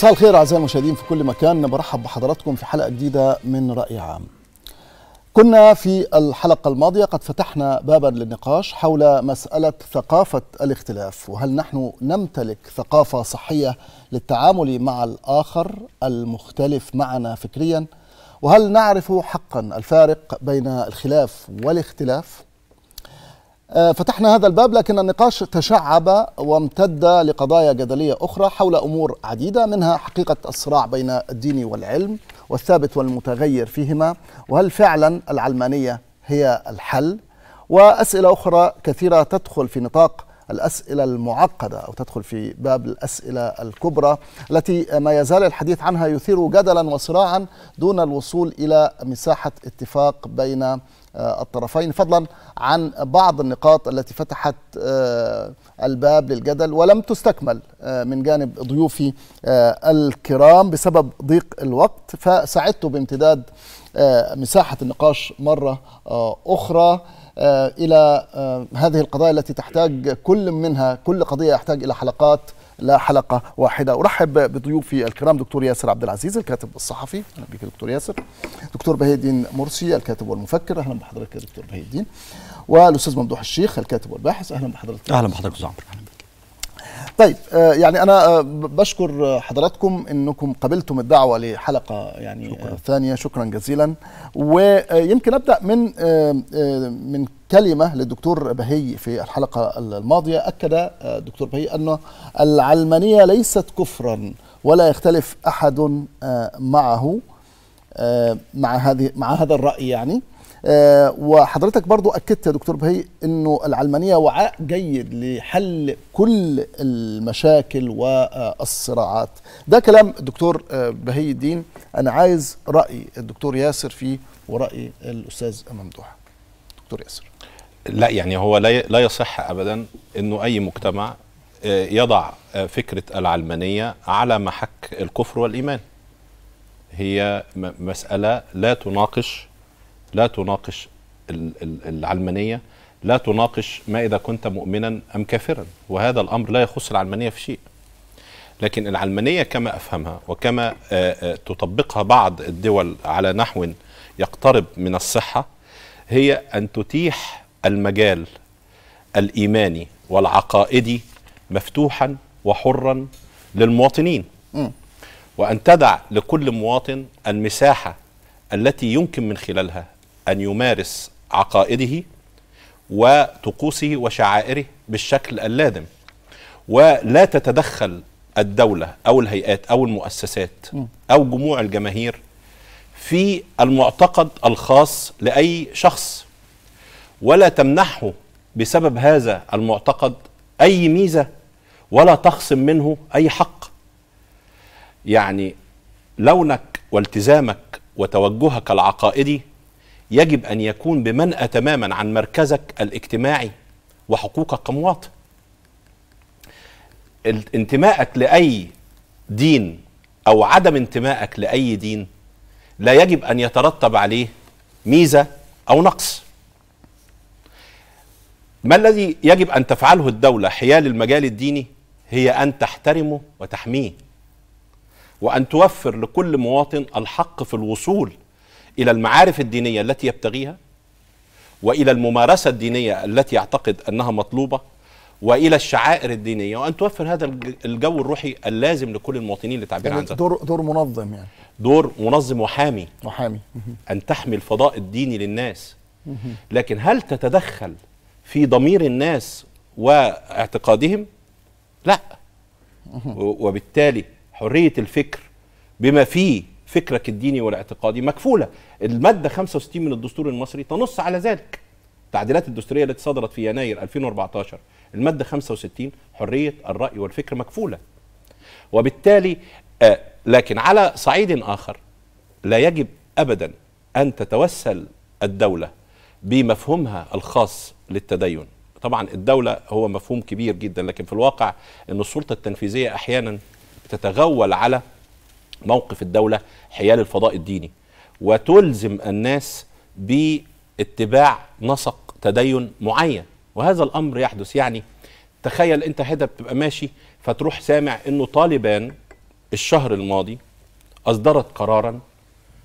مساء الخير اعزائي المشاهدين في كل مكان برحب بحضراتكم في حلقه جديده من راي عام. كنا في الحلقه الماضيه قد فتحنا بابا للنقاش حول مساله ثقافه الاختلاف وهل نحن نمتلك ثقافه صحيه للتعامل مع الاخر المختلف معنا فكريا؟ وهل نعرف حقا الفارق بين الخلاف والاختلاف؟ آه، فتحنا هذا الباب لكن النقاش تشعب وامتد لقضايا جدليه اخرى حول امور عديده منها حقيقه الصراع بين الدين والعلم والثابت والمتغير فيهما وهل فعلا العلمانيه هي الحل واسئله اخرى كثيره تدخل في نطاق الاسئله المعقده او تدخل في باب الاسئله الكبرى التي ما يزال الحديث عنها يثير جدلا وصراعا دون الوصول الى مساحه اتفاق بين آه، الطرفين فضلا عن بعض النقاط التي فتحت آه، الباب للجدل ولم تستكمل آه، من جانب ضيوفي الكرام بسبب ضيق الوقت فسعدت بامتداد مساحة النقاش مرة أخرى إلى هذه القضايا التي تحتاج كل منها كل قضية يحتاج إلى حلقات لحلقه واحده ارحب بضيوفي الكرام دكتور ياسر عبد العزيز الكاتب الصحفي اهلا بك دكتور ياسر دكتور بهي الدين مرسي الكاتب والمفكر اهلا بحضرتك يا دكتور بهي الدين والاستاذ ممدوح الشيخ الكاتب والباحث اهلا بحضرتك اهلا بحضرتك استاذ عمرو اهلا بك طيب آه، يعني انا آه، بشكر حضراتكم انكم قبلتم الدعوه لحلقه يعني شكرا. ثانيه شكرا جزيلا ويمكن ابدا من آه، من كلمه للدكتور بهي في الحلقه الماضيه اكد الدكتور بهي ان العلمانيه ليست كفرا ولا يختلف احد آه، معه آه، مع هذه مع هذا الراي يعني آه، وحضرتك برضو اكدت يا دكتور بهي انه العلمانيه وعاء جيد لحل كل المشاكل والصراعات ده كلام الدكتور بهي الدين انا عايز راي الدكتور ياسر فيه وراي الاستاذ ممدوح دكتور ياسر لا يعني هو لا يصح ابدا انه اي مجتمع آه، يضع آه، فكره العلمانيه على محك الكفر والايمان هي مساله لا تناقش لا تناقش العلمانيه لا تناقش ما اذا كنت مؤمنا ام كافرا وهذا الامر لا يخص العلمانيه في شيء لكن العلمانيه كما افهمها وكما آه، تطبقها بعض الدول على نحو يقترب من الصحه هي ان تتيح المجال الايماني والعقائدي مفتوحا وحرا للمواطنين م. وان تدع لكل مواطن المساحه التي يمكن من خلالها ان يمارس عقائده وطقوسه وشعائره بالشكل اللازم ولا تتدخل الدوله او الهيئات او المؤسسات او جموع الجماهير في المعتقد الخاص لاي شخص ولا تمنحه بسبب هذا المعتقد أي ميزة ولا تخصم منه أي حق يعني لونك والتزامك وتوجهك العقائدي يجب أن يكون بمنأى تماما عن مركزك الاجتماعي وحقوقك كمواطن انتمائك لأي دين أو عدم انتمائك لأي دين لا يجب أن يترتب عليه ميزة أو نقص ما الذي يجب أن تفعله الدولة حيال المجال الديني هي أن تحترمه وتحميه وأن توفر لكل مواطن الحق في الوصول إلى المعارف الدينية التي يبتغيها والى الممارسه الدينيه التي يعتقد انها مطلوبه والى الشعائر الدينيه وان توفر هذا الجو الروحي اللازم لكل المواطنين للتعبير يعني عن دور دور منظم يعني دور منظم وحامي وحامي ان تحمي الفضاء الديني للناس لكن هل تتدخل في ضمير الناس واعتقادهم لا وبالتالي حرية الفكر بما فيه فكرك الديني والاعتقادي مكفولة المادة 65 من الدستور المصري تنص على ذلك التعديلات الدستورية التي صدرت في يناير 2014 المادة 65 حرية الرأي والفكر مكفولة وبالتالي آه، لكن على صعيد آخر لا يجب أبدا أن تتوسل الدولة بمفهومها الخاص للتدين طبعا الدولة هو مفهوم كبير جدا لكن في الواقع أن السلطة التنفيذية أحيانا بتتغول على موقف الدولة حيال الفضاء الديني وتلزم الناس باتباع نسق تدين معين وهذا الأمر يحدث يعني تخيل أنت هذا بتبقى ماشي فتروح سامع أنه طالبان الشهر الماضي أصدرت قرارا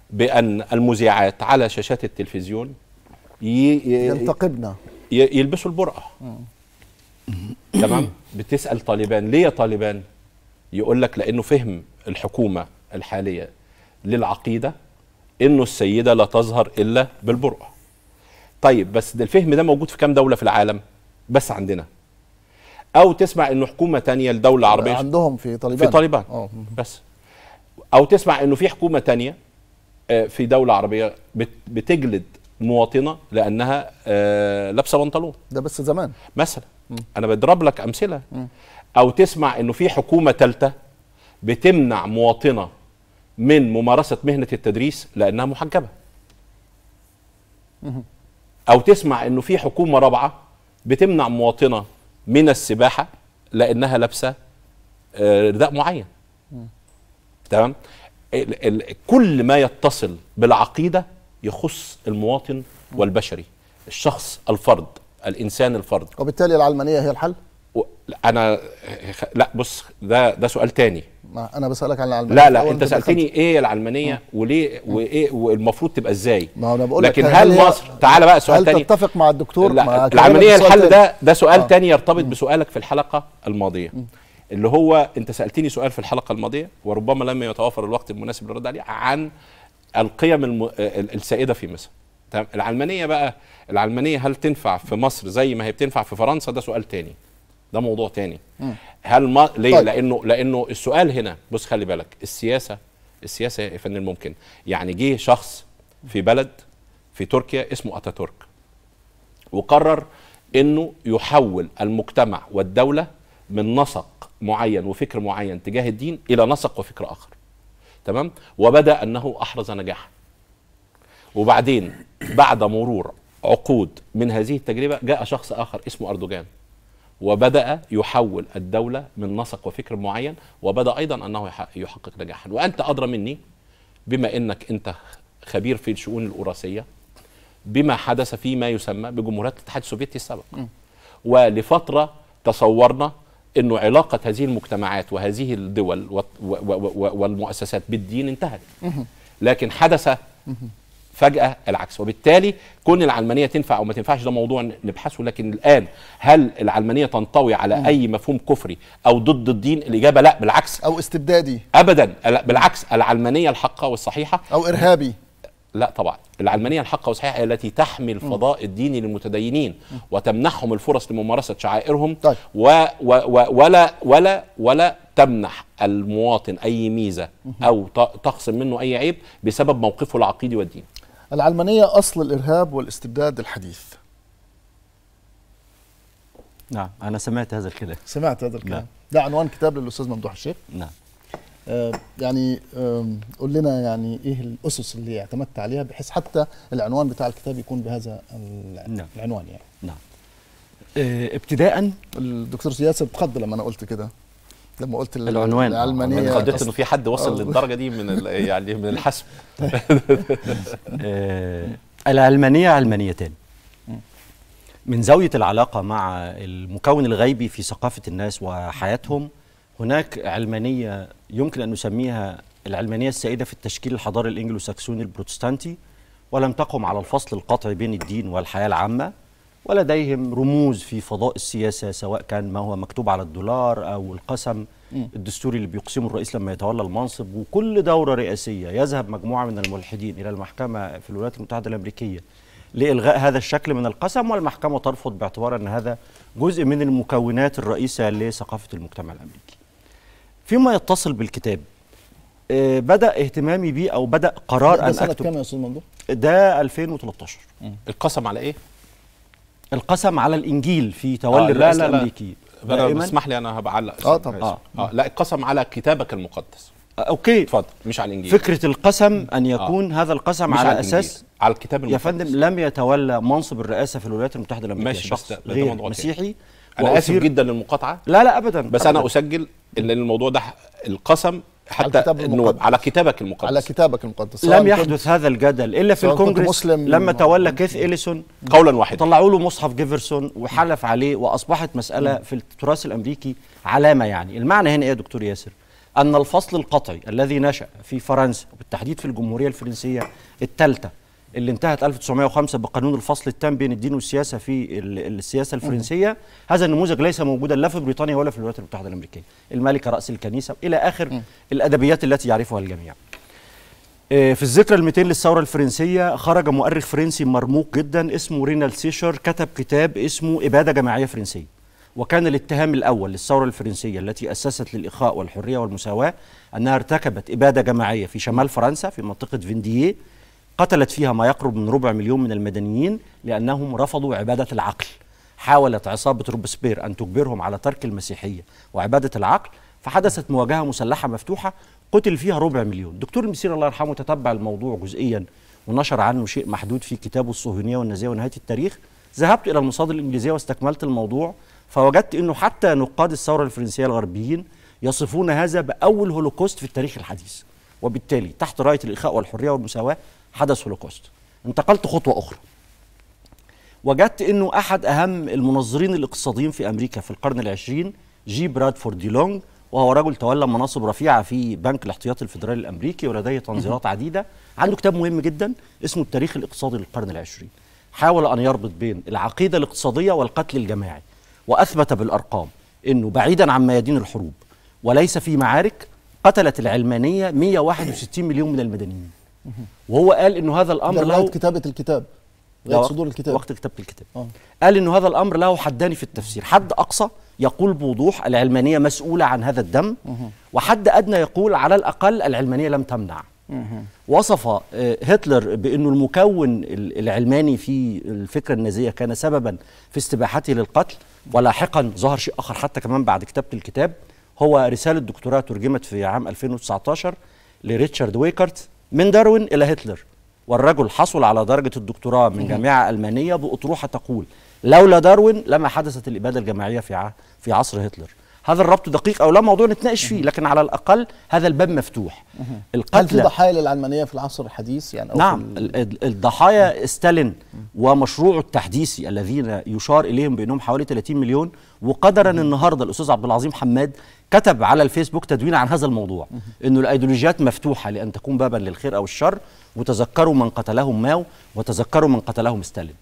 بأن المذيعات على شاشات التلفزيون ينتقدنا يلبسوا البرقه تمام بتسال طالبان ليه يا طالبان يقول لك لانه فهم الحكومه الحاليه للعقيده انه السيده لا تظهر الا بالبرقه طيب بس ده الفهم ده موجود في كام دوله في العالم بس عندنا او تسمع انه حكومه تانية لدوله عربيه عندهم في طالبان في طالبان أوه. بس او تسمع انه في حكومه تانية آه، في دوله عربيه بتجلد مواطنه لانها آه، لابسه بنطلون ده بس زمان مثلا انا بضرب لك امثله او تسمع انه في حكومه ثالثه بتمنع مواطنه من ممارسه مهنه التدريس لانها محجبه او تسمع انه في حكومه رابعه بتمنع مواطنه من السباحه لانها لابسه آه، رداء معين تمام كل ما يتصل بالعقيده يخص المواطن والبشري الشخص الفرد الانسان الفرد وبالتالي العلمانيه هي الحل و... انا لا بص ده ده سؤال تاني ما انا بسالك عن العلمانيه لا لا انت سالتني ايه العلمانيه م. آه. وليه م. وايه والمفروض تبقى ازاي ما انا بقول لكن هل, مصر تعالى بقى سؤال تاني هل تتفق مع الدكتور لا مع العلمانيه الحل تاني. ده ده سؤال آه. تاني يرتبط م. بسؤالك في الحلقه الماضيه م. اللي هو انت سالتني سؤال في الحلقه الماضيه وربما لم يتوافر الوقت المناسب للرد عليه عن القيم الم... السائده في مصر تمام العلمانيه بقى العلمانيه هل تنفع في مصر زي ما هي بتنفع في فرنسا ده سؤال تاني ده موضوع تاني م. هل ما ليه طيب. لانه لانه السؤال هنا بص خلي بالك السياسه السياسه يا فن الممكن يعني جه شخص في بلد في تركيا اسمه اتاتورك وقرر انه يحول المجتمع والدوله من نسق معين وفكر معين تجاه الدين الى نسق وفكر اخر تمام وبدا انه احرز نجاحا وبعدين بعد مرور عقود من هذه التجربه جاء شخص اخر اسمه اردوغان وبدا يحول الدوله من نسق وفكر معين وبدا ايضا انه يحقق نجاحا وانت ادرى مني بما انك انت خبير في الشؤون الوراثيه بما حدث فيما يسمى بجمهوريات الاتحاد السوفيتي السابق ولفتره تصورنا انه علاقه هذه المجتمعات وهذه الدول والمؤسسات بالدين انتهت لكن حدث فجاه العكس وبالتالي كون العلمانيه تنفع او ما تنفعش ده موضوع نبحثه لكن الان هل العلمانيه تنطوي على اي مفهوم كفري او ضد الدين الاجابه لا بالعكس او استبدادي ابدا بالعكس العلمانيه الحقه والصحيحه او ارهابي لا طبعا العلمانية الحقة والصحيحة التي تحمي الفضاء الديني للمتدينين وتمنحهم الفرص لممارسة شعائرهم طيب. و و و ولا ولا ولا تمنح المواطن أي ميزة أو تخصم منه أي عيب بسبب موقفه العقيدي والديني العلمانية أصل الإرهاب والاستبداد الحديث نعم أنا سمعت هذا الكلام سمعت هذا الكلام نعم. ده عنوان كتاب للأستاذ ممدوح الشيخ نعم آه، يعني قول لنا يعني ايه الاسس اللي اعتمدت عليها بحيث حتى العنوان بتاع الكتاب يكون بهذا نعم. العنوان يعني نعم آه، ابتداء الدكتور سياس اتخض لما انا قلت كده لما قلت العنوان العلمانيه انا اتخضيت انه في حد وصل للدرجه دي من يعني من الحسم آه، العلمانيه علمانيتان من زاويه العلاقه مع المكون الغيبي في ثقافه الناس وحياتهم هناك علمانية يمكن أن نسميها العلمانية السائدة في التشكيل الحضاري الإنجلو ساكسوني البروتستانتي ولم تقم على الفصل القطعي بين الدين والحياة العامة ولديهم رموز في فضاء السياسة سواء كان ما هو مكتوب على الدولار أو القسم الدستوري اللي بيقسمه الرئيس لما يتولى المنصب وكل دورة رئاسية يذهب مجموعة من الملحدين إلى المحكمة في الولايات المتحدة الأمريكية لإلغاء هذا الشكل من القسم والمحكمة ترفض باعتبار أن هذا جزء من المكونات الرئيسة لثقافة المجتمع الأمريكي فيما يتصل بالكتاب آه، بدا اهتمامي بيه او بدا قرار ان اكتب كم يا استاذ ممدوح ده 2013 القسم على ايه القسم على الانجيل في تولي آه الرئاسه لا لا اسمح لي انا هبعلق اه طبعا آه. آه. لا القسم على كتابك المقدس آه اوكي اتفضل مش على الانجيل فكره القسم ان آه. يكون آه. هذا القسم على, على اساس على الكتاب المقدس يا فندم لم يتولى منصب الرئاسه في الولايات المتحده الامريكيه ماشي شخص غير مسيحي انا اسف جدا للمقاطعه لا لا ابدا بس أبداً. انا اسجل ان الموضوع ده القسم حتى على, إنه على كتابك المقدس على كتابك المقدس لم يحدث هذا الجدل الا في الكونجرس مسلم لما تولى كيث اليسون قولا واحدا طلعوا له مصحف جيفرسون وحلف عليه واصبحت مساله م. في التراث الامريكي علامه يعني المعنى هنا ايه يا دكتور ياسر ان الفصل القطعي الذي نشا في فرنسا وبالتحديد في الجمهوريه الفرنسيه الثالثه اللي انتهت 1905 بقانون الفصل التام بين الدين والسياسه في السياسه الفرنسيه هذا النموذج ليس موجودا لا في بريطانيا ولا في الولايات المتحده الامريكيه الملكه راس الكنيسه الى اخر الادبيات التي يعرفها الجميع آه، في الذكرى ال 200 للثوره الفرنسيه خرج مؤرخ فرنسي مرموق جدا اسمه رينال سيشر كتب كتاب اسمه اباده جماعيه فرنسيه وكان الاتهام الأول للثورة الفرنسية التي أسست للإخاء والحرية والمساواة أنها ارتكبت إبادة جماعية في شمال فرنسا في منطقة فينديه قتلت فيها ما يقرب من ربع مليون من المدنيين لأنهم رفضوا عبادة العقل حاولت عصابة روبسبير أن تجبرهم على ترك المسيحية وعبادة العقل فحدثت مواجهة مسلحة مفتوحة قتل فيها ربع مليون دكتور المسير الله يرحمه تتبع الموضوع جزئيا ونشر عنه شيء محدود في كتابه الصهيونية والنازية ونهاية التاريخ ذهبت إلى المصادر الإنجليزية واستكملت الموضوع فوجدت أنه حتى نقاد الثورة الفرنسية الغربيين يصفون هذا بأول هولوكوست في التاريخ الحديث وبالتالي تحت راية الإخاء والحرية والمساواة حدث هولوكوست انتقلت خطوة أخرى وجدت أنه أحد أهم المنظرين الاقتصاديين في أمريكا في القرن العشرين جي برادفورد دي لونج وهو رجل تولى مناصب رفيعة في بنك الاحتياطي الفدرالي الأمريكي ولديه تنظيرات عديدة عنده كتاب مهم جدا اسمه التاريخ الاقتصادي للقرن العشرين حاول أن يربط بين العقيدة الاقتصادية والقتل الجماعي وأثبت بالأرقام أنه بعيدا عن ميادين الحروب وليس في معارك قتلت العلمانية 161 مليون من المدنيين وهو قال انه هذا الامر له كتابه الكتاب لغايه صدور الكتاب وقت كتابه الكتاب آه. قال انه هذا الامر له حدان في التفسير حد اقصى يقول بوضوح العلمانيه مسؤوله عن هذا الدم وحد ادنى يقول على الاقل العلمانيه لم تمنع وصف آه، هتلر بانه المكون العلماني في الفكره النازيه كان سببا في استباحته للقتل ولاحقا ظهر شيء اخر حتى كمان بعد كتابه الكتاب هو رساله دكتوراه ترجمت في عام 2019 لريتشارد ويكرت من داروين إلى هتلر والرجل حصل على درجة الدكتوراه من جامعة ألمانية بأطروحة تقول لولا داروين لما حدثت الإبادة الجماعية في في عصر هتلر هذا الربط دقيق او لا موضوع نتناقش فيه لكن على الاقل هذا الباب مفتوح القتلى هل في ضحايا للعلمانيه في العصر الحديث يعني أو نعم الضحايا ستالين ومشروعه التحديثي الذين يشار اليهم بانهم حوالي 30 مليون وقدرا النهارده الاستاذ عبد العظيم حماد كتب على الفيسبوك تدوين عن هذا الموضوع انه الايديولوجيات مفتوحه لان تكون بابا للخير او الشر وتذكروا من قتلهم ماو وتذكروا من قتلهم ستالين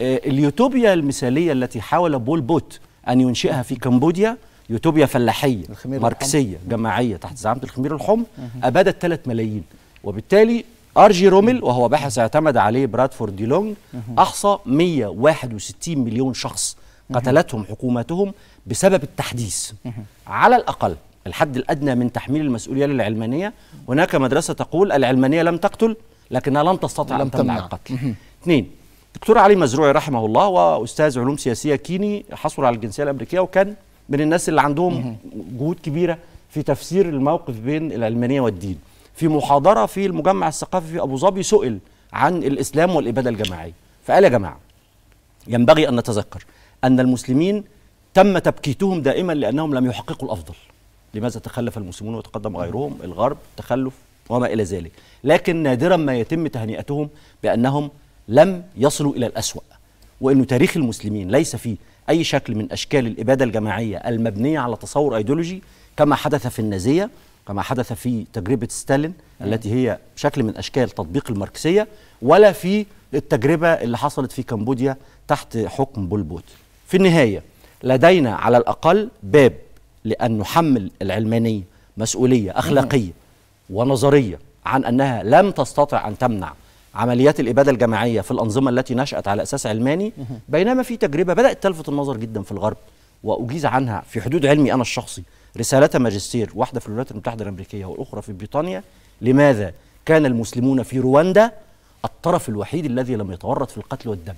آه، اليوتوبيا المثاليه التي حاول بول بوت ان ينشئها في كمبوديا يوتوبيا فلاحيه ماركسيه الحم. جماعيه تحت زعامه الخمير الحمر ابادت 3 ملايين وبالتالي ارجي رومل وهو باحث اعتمد عليه برادفورد دي لونج احصى 161 مليون شخص قتلتهم حكومتهم بسبب التحديث على الاقل الحد الادنى من تحميل المسؤوليه للعلمانيه هناك مدرسه تقول العلمانيه لم تقتل لكنها لم تستطع ان تمنع القتل اثنين دكتور علي مزروعي رحمه الله واستاذ علوم سياسيه كيني حصل على الجنسيه الامريكيه وكان من الناس اللي عندهم جهود كبيره في تفسير الموقف بين العلمانيه والدين في محاضره في المجمع الثقافي في ابو ظبي سئل عن الاسلام والاباده الجماعيه فقال يا جماعه ينبغي ان نتذكر ان المسلمين تم تبكيتهم دائما لانهم لم يحققوا الافضل لماذا تخلف المسلمون وتقدم غيرهم الغرب تخلف وما الى ذلك لكن نادرا ما يتم تهنئتهم بانهم لم يصلوا الى الاسوا وانه تاريخ المسلمين ليس فيه أي شكل من أشكال الإبادة الجماعية المبنية على تصور أيديولوجي كما حدث في النازية كما حدث في تجربة ستالين التي هي شكل من أشكال تطبيق الماركسية ولا في التجربة اللي حصلت في كمبوديا تحت حكم بولبوت في النهاية لدينا على الأقل باب لأن نحمل العلمانية مسؤولية أخلاقية ونظرية عن أنها لم تستطع أن تمنع عمليات الإبادة الجماعية في الأنظمة التي نشأت على أساس علماني بينما في تجربة بدأت تلفت النظر جدا في الغرب وأجيز عنها في حدود علمي أنا الشخصي رسالة ماجستير واحدة في الولايات المتحدة الأمريكية والأخرى في بريطانيا لماذا كان المسلمون في رواندا الطرف الوحيد الذي لم يتورط في القتل والدم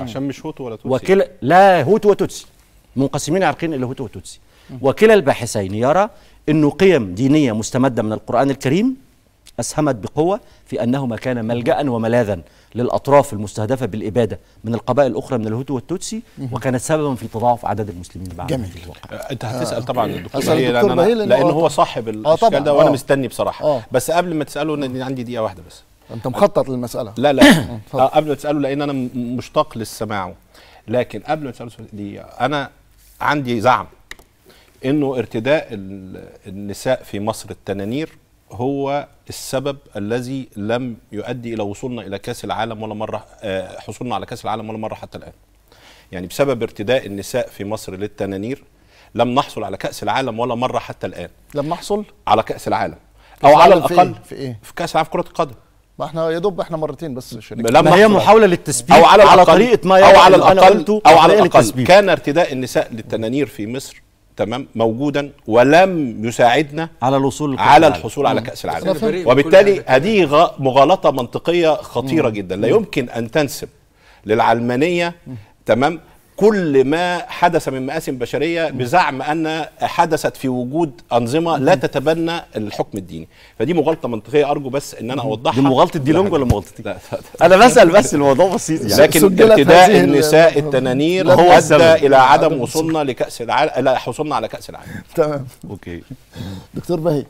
عشان مش هوتو ولا توتسي وكلا لا هوتو وتوتسي منقسمين عرقين الى هوتو وتوتسي وكلا الباحثين يرى انه قيم دينيه مستمده من القران الكريم أسهمت بقوة في أنهما كان ملجأ وملاذا للأطراف المستهدفة بالإبادة من القبائل الأخرى من الهوتو والتوتسي وكانت سببا في تضاعف عدد المسلمين بعد جميل في الواقع. أه، أنت هتسأل طبعا آه، الدكتور إيه، بهيل لأن, أنا لأنه هو صاحب آه، الإشكال ده وأنا أوه. مستني بصراحة أوه. بس قبل ما تسأله أنا عندي دقيقة واحدة بس أنت مخطط للمسألة لا لا قبل ما تسأله لأن أنا مشتاق للسماع لكن قبل ما تسأله دقيقة أنا عندي زعم انه ارتداء النساء في مصر التنانير هو السبب الذي لم يؤدي الى وصولنا الى كاس العالم ولا مره آه، حصولنا على كاس العالم ولا مره حتى الان. يعني بسبب ارتداء النساء في مصر للتنانير لم نحصل على كاس العالم ولا مره حتى الان. لم نحصل على كاس العالم او على الاقل في, إيه؟ في كاس العالم في كره القدم. ما احنا يا دوب احنا مرتين بس ما لما هي محاوله للتثبيت او على, على طريقه ما او يعني على الاقل او على الاقل كان ارتداء النساء للتنانير في مصر تمام موجودا ولم يساعدنا على الوصول على الحصول على كاس العالم وبالتالي هذه مغالطه منطقيه خطيره جدا لا يمكن ان تنسب للعلمانيه تمام كل ما حدث من مآسي بشرية بزعم أن حدثت في وجود أنظمة لا تتبنى الحكم الديني فدي مغالطة منطقية أرجو بس أن أنا أوضحها دي مغالطة ديلونج ولا مغالطتي؟ أنا بسأل بس الموضوع بسيط يعني لكن ارتداء النساء التنانير أدى إلى عدم وصولنا لكأس العالم لا حصولنا على كأس العالم تمام أوكي دكتور بهي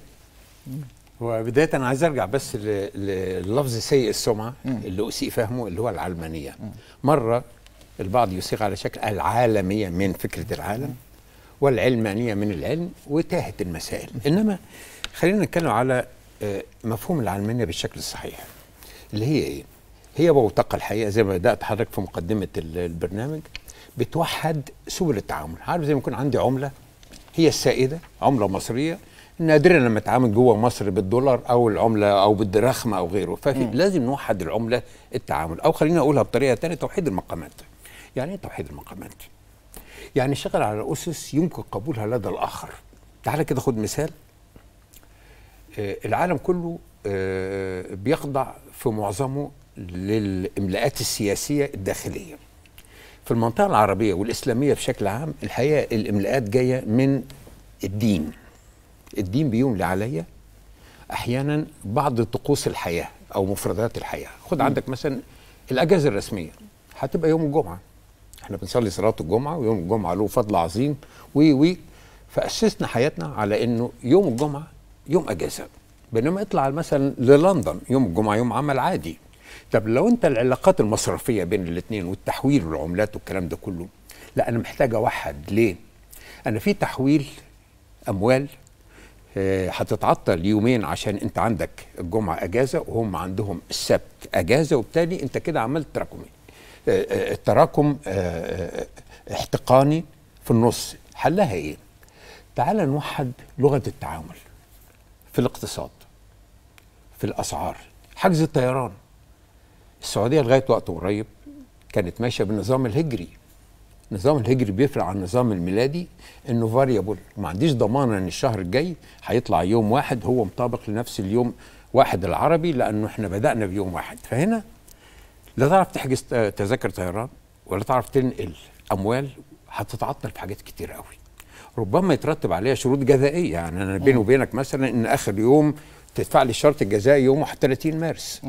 هو بداية أنا عايز أرجع بس للفظ سيء السمعة اللي أسيء فهمه اللي هو العلمانية مرة البعض يصيغ على شكل العالمية من فكرة العالم والعلمانية من العلم وتاهت المسائل إنما خلينا نتكلم على آه، مفهوم العلمانية بالشكل الصحيح اللي هي إيه؟ هي بوتقة الحقيقة زي ما بدأت حضرتك في مقدمة البرنامج بتوحد سبل التعامل عارف زي ما يكون عندي عملة هي السائدة عملة مصرية نادرا لما اتعامل جوه مصر بالدولار او العمله او بالدراخمه او غيره فلازم نوحد العمله التعامل او خلينا اقولها بطريقه ثانيه توحيد المقامات يعني ايه توحيد المقامات يعني اشتغل على اسس يمكن قبولها لدى الاخر تعالى كده خد مثال آه، العالم كله آه، بيخضع في معظمه للاملاءات السياسيه الداخليه في المنطقه العربيه والاسلاميه بشكل عام الحقيقه الاملاءات جايه من الدين الدين بيملي عليا احيانا بعض طقوس الحياه او مفردات الحياه خد عندك مثلا الاجازه الرسميه هتبقى يوم الجمعه احنا بنصلي صلاه الجمعه ويوم الجمعه له فضل عظيم وي وي فاسسنا حياتنا على انه يوم الجمعه يوم اجازه بينما اطلع مثلا للندن يوم الجمعه يوم عمل عادي طب لو انت العلاقات المصرفيه بين الاثنين والتحويل والعملات والكلام ده كله لا انا محتاج اوحد ليه انا في تحويل اموال آه، هتتعطل يومين عشان انت عندك الجمعه اجازه وهم عندهم السبت اجازه وبالتالي انت كده عملت تراكمين التراكم آه، آه، احتقاني في النص حلها ايه تعال نوحد لغه التعامل في الاقتصاد في الاسعار حجز الطيران السعوديه لغايه وقت قريب كانت ماشيه بالنظام الهجري النظام الهجري بيفرق عن النظام الميلادي انه فاريبل ما عنديش ضمانه ان الشهر الجاي هيطلع يوم واحد هو مطابق لنفس اليوم واحد العربي لانه احنا بدانا بيوم واحد فهنا لا تعرف تحجز تذاكر طيران ولا تعرف تنقل اموال هتتعطل في حاجات كتير قوي ربما يترتب عليها شروط جزائيه يعني انا بيني وبينك مثلا ان اخر يوم تدفع لي الشرط الجزائي يوم 31 مارس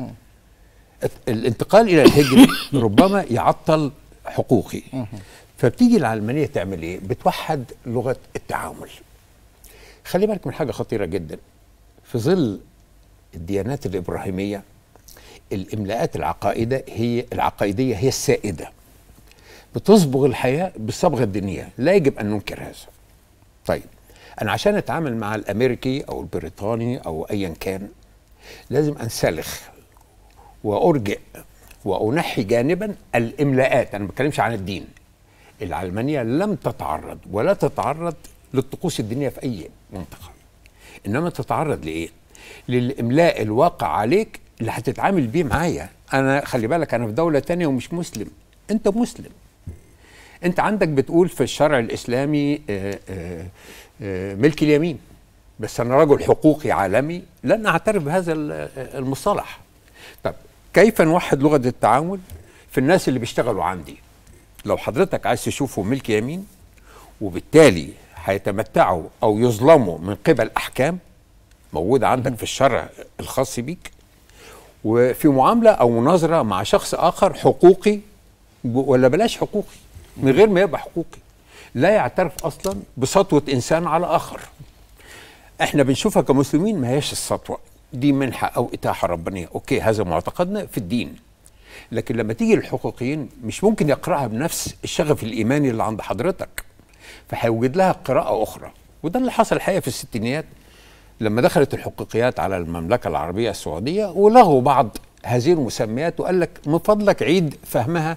الانتقال الى الهجري ربما يعطل حقوقي فبتيجي العلمانيه تعمل ايه بتوحد لغه التعامل خلي بالك من حاجه خطيره جدا في ظل الديانات الابراهيميه الاملاءات العقائده هي العقائديه هي السائده بتصبغ الحياه بالصبغه الدينيه لا يجب ان ننكر هذا طيب انا عشان اتعامل مع الامريكي او البريطاني او ايا كان لازم انسلخ وارجئ وانحي جانبا الاملاءات انا ما بتكلمش عن الدين العلمانيه لم تتعرض ولا تتعرض للطقوس الدينيه في اي منطقه انما تتعرض لايه للاملاء الواقع عليك اللي هتتعامل بيه معايا انا خلي بالك انا في دوله تانية ومش مسلم انت مسلم انت عندك بتقول في الشرع الاسلامي آآ آه، آآ آه، آه، ملك اليمين بس انا رجل حقوقي عالمي لن اعترف بهذا المصطلح طب كيف نوحد لغه التعامل في الناس اللي بيشتغلوا عندي لو حضرتك عايز تشوفهم ملك يمين وبالتالي هيتمتعوا او يظلموا من قبل احكام موجوده عندك في الشرع الخاص بيك وفي معامله او مناظره مع شخص اخر حقوقي ولا بلاش حقوقي من غير ما يبقى حقوقي لا يعترف اصلا بسطوه انسان على اخر احنا بنشوفها كمسلمين ما هيش السطوه دي منحه او اتاحه ربانيه اوكي هذا معتقدنا في الدين لكن لما تيجي للحقوقيين مش ممكن يقراها بنفس الشغف الايماني اللي عند حضرتك فهيوجد لها قراءه اخرى وده اللي حصل الحقيقه في الستينيات لما دخلت الحقوقيات على المملكة العربية السعودية ولغوا بعض هذه المسميات وقال لك من فضلك عيد فهمها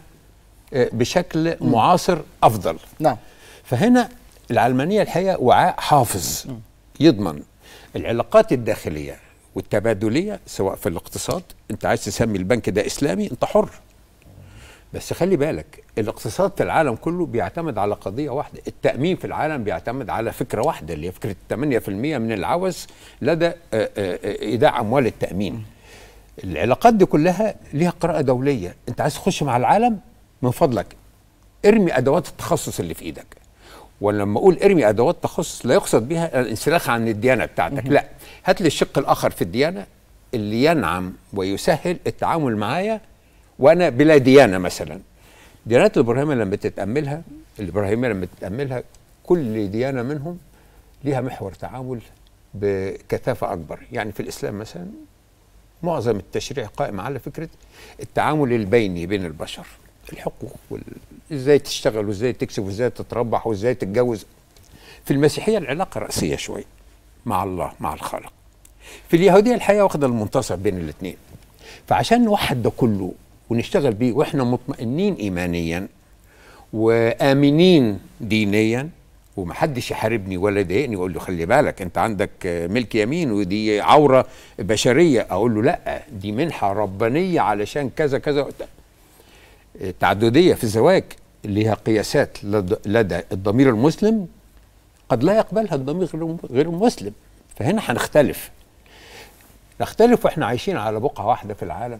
آه، بشكل معاصر أفضل نعم فهنا العلمانية الحقيقة وعاء حافظ يضمن العلاقات الداخلية والتبادلية سواء في الاقتصاد أنت عايز تسمي البنك ده إسلامي أنت حر بس خلي بالك الاقتصاد في العالم كله بيعتمد على قضيه واحده التامين في العالم بيعتمد على فكره واحده اللي هي فكره 8% من العوز لدى آه، آه، آه، ايداع اموال التامين العلاقات دي كلها ليها قراءه دوليه انت عايز تخش مع العالم من فضلك ارمي ادوات التخصص اللي في ايدك ولما اقول ارمي ادوات تخصص لا يقصد بها الانسلاخ عن الديانه بتاعتك لا هات لي الشق الاخر في الديانه اللي ينعم ويسهل التعامل معايا وانا بلا ديانه مثلا ديانات الابراهيميه لما تتاملها الابراهيميه لما تتاملها كل ديانه منهم ليها محور تعامل بكثافه اكبر يعني في الاسلام مثلا معظم التشريع قائم على فكره التعامل البيني بين البشر الحقوق وازاي تشتغل وازاي تكسب وازاي تتربح وازاي تتجوز في المسيحيه العلاقه راسيه شويه مع الله مع الخالق في اليهوديه الحقيقه واخده المنتصف بين الاثنين فعشان نوحد ده كله ونشتغل بيه واحنا مطمئنين ايمانيا وامنين دينيا ومحدش يحاربني ولا يضايقني واقول له خلي بالك انت عندك ملك يمين ودي عوره بشريه اقول له لا دي منحه ربانيه علشان كذا كذا تعدديه في الزواج ليها قياسات لدى الضمير المسلم قد لا يقبلها الضمير غير المسلم فهنا هنختلف نختلف واحنا عايشين على بقعه واحده في العالم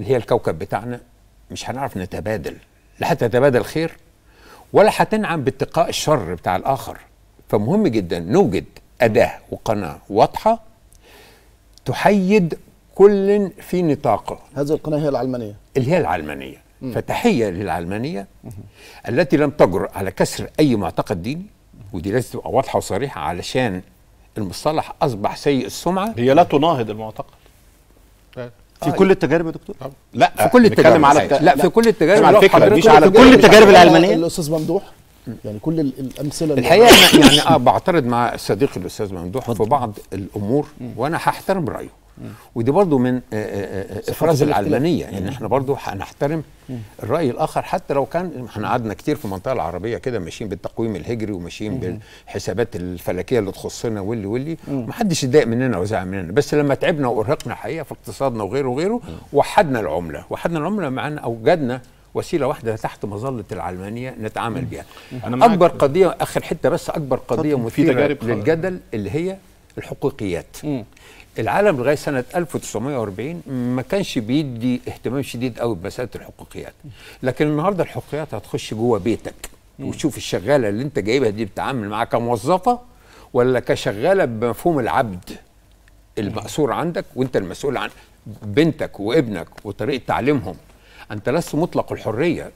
اللي هي الكوكب بتاعنا مش هنعرف نتبادل لا هتتبادل خير ولا هتنعم باتقاء الشر بتاع الآخر فمهم جدا نوجد أداة وقناة واضحة تحيد كل في نطاقه هذه القناة هي العلمانية اللي هي العلمانية مم. فتحية للعلمانية مم. التي لم تجرؤ على كسر أي معتقد ديني ودي لازم تبقى واضحة وصريحة علشان المصطلح أصبح سيء السمعة هي لا تناهض المعتقد في آه كل التجارب يا دكتور؟ لا في كل التجارب على لا, في كل التجارب على فكره مش على كل التجارب العلمانيه الاستاذ ممدوح يعني كل الامثله الحقيقه يعني اه بعترض مع صديقي الاستاذ ممدوح في بعض الامور وانا هحترم رايه ودي برضو من آه، آه، آه، افراز العلمانيه ان يعني احنا برضو هنحترم الراي الاخر حتى لو كان احنا قعدنا كتير في المنطقه العربيه كده ماشيين بالتقويم الهجري وماشيين بالحسابات الفلكيه اللي تخصنا واللي واللي محدش اتضايق مننا وزعل مننا بس لما تعبنا وارهقنا حقيقه في اقتصادنا وغيره وغيره وحدنا العمله وحدنا العمله معانا اوجدنا وسيله واحده تحت مظله العلمانيه نتعامل بها اكبر قضيه اخر حته بس اكبر قضيه مثيره للجدل اللي هي الحقوقيات مم. العالم لغايه سنه 1940 ما كانش بيدي اهتمام شديد قوي بمساله الحقوقيات لكن النهارده الحقوقيات هتخش جوه بيتك مم. وتشوف الشغاله اللي انت جايبها دي بتتعامل معاها كموظفه ولا كشغاله بمفهوم العبد المأسور عندك وانت المسؤول عن بنتك وابنك وطريقه تعليمهم أنت لست مطلق الحرية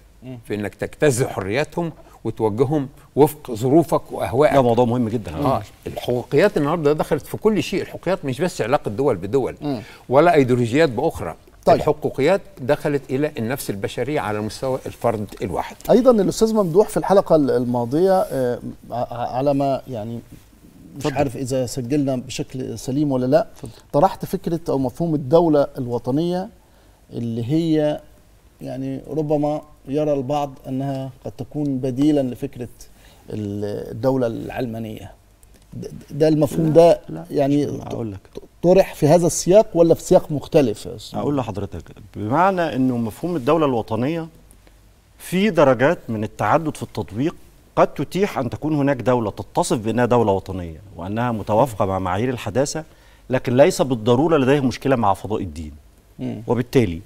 في أنك تجتز حرياتهم وتوجههم وفق ظروفك واهوائك ده موضوع مهم جدا اه الحقوقيات النهارده دخلت في كل شيء الحقوقيات مش بس علاقه دول بدول مم. ولا ايديولوجيات باخرى طيب. الحقوقيات دخلت الى النفس البشريه على مستوى الفرد الواحد ايضا الاستاذ ممدوح في الحلقه الماضيه آه، على ما يعني مش فضل. عارف اذا سجلنا بشكل سليم ولا لا فضل. طرحت فكره او مفهوم الدوله الوطنيه اللي هي يعني ربما يرى البعض انها قد تكون بديلا لفكره الدوله العلمانيه ده المفهوم ده يعني اقول لك طرح في هذا السياق ولا في سياق مختلف اقول لحضرتك بمعنى انه مفهوم الدوله الوطنيه في درجات من التعدد في التطبيق قد تتيح ان تكون هناك دوله تتصف بانها دوله وطنيه وانها متوافقه مع معايير الحداثه لكن ليس بالضروره لديها مشكله مع فضاء الدين وبالتالي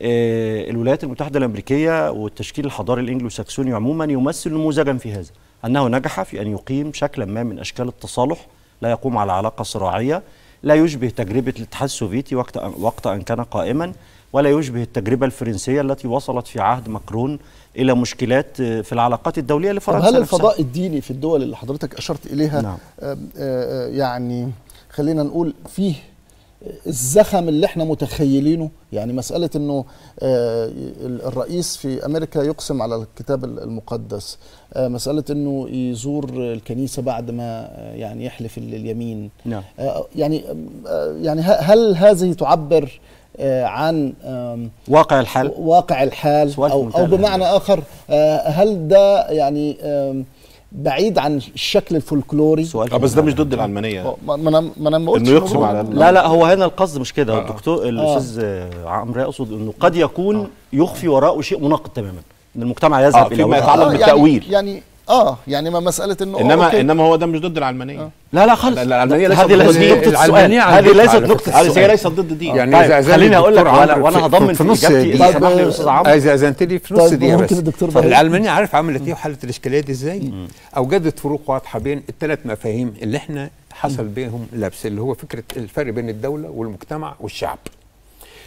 آه، الولايات المتحدة الأمريكية والتشكيل الحضاري الإنجلو ساكسوني عموما يمثل نموذجا في هذا أنه نجح في أن يقيم شكلا ما من أشكال التصالح لا يقوم على علاقة صراعية لا يشبه تجربة الاتحاد السوفيتي وقت أن, وقت أن كان قائما ولا يشبه التجربة الفرنسية التي وصلت في عهد مكرون إلى مشكلات في العلاقات الدولية لفرنسا هل الفضاء نفسها؟ الديني في الدول اللي حضرتك أشرت إليها نعم. آه، آه، يعني خلينا نقول فيه الزخم اللي احنا متخيلينه يعني مسألة انه آه، الرئيس في امريكا يقسم على الكتاب المقدس آه، مسألة انه يزور الكنيسة بعد ما آه، يعني يحلف اليمين نعم. يعني يعني هل هذه تعبر عن واقع الحال واقع الحال او, أو بمعنى اخر هل ده يعني بعيد عن الشكل الفولكلوري سؤال آه، بس ده مش ضد العلمانيه ما انا ما انا ما قلتش انه يقسم على لا لا هو هنا القصد مش كده آه. الدكتور آه. الاستاذ آه. عمرو يقصد انه قد يكون آه. يخفي وراءه شيء مناقض تماما ان المجتمع يذهب آه الى ما يتعلق آه، يعني- بالتاويل يعني, يعني اه يعني ما مساله انه آه، انما أوكي. انما هو ده مش ضد العلمانيه آه. لا لا خالص العلمانيه ليست هذه ليست نقطه السؤال هذه ليست نقطه السؤال هي ليست ضد دي آه. يعني طيب خليني اقول لك وانا هضمن في نص دقيقه اسمح لي يا استاذ عمرو اذا اذنت لي في نص طيب، دقيقه بس طيب. العلمانيه عارف عملت ايه وحلت الاشكاليات ازاي اوجدت فروق واضحه بين الثلاث مفاهيم اللي احنا حصل بينهم لبس اللي هو فكره الفرق بين الدوله والمجتمع والشعب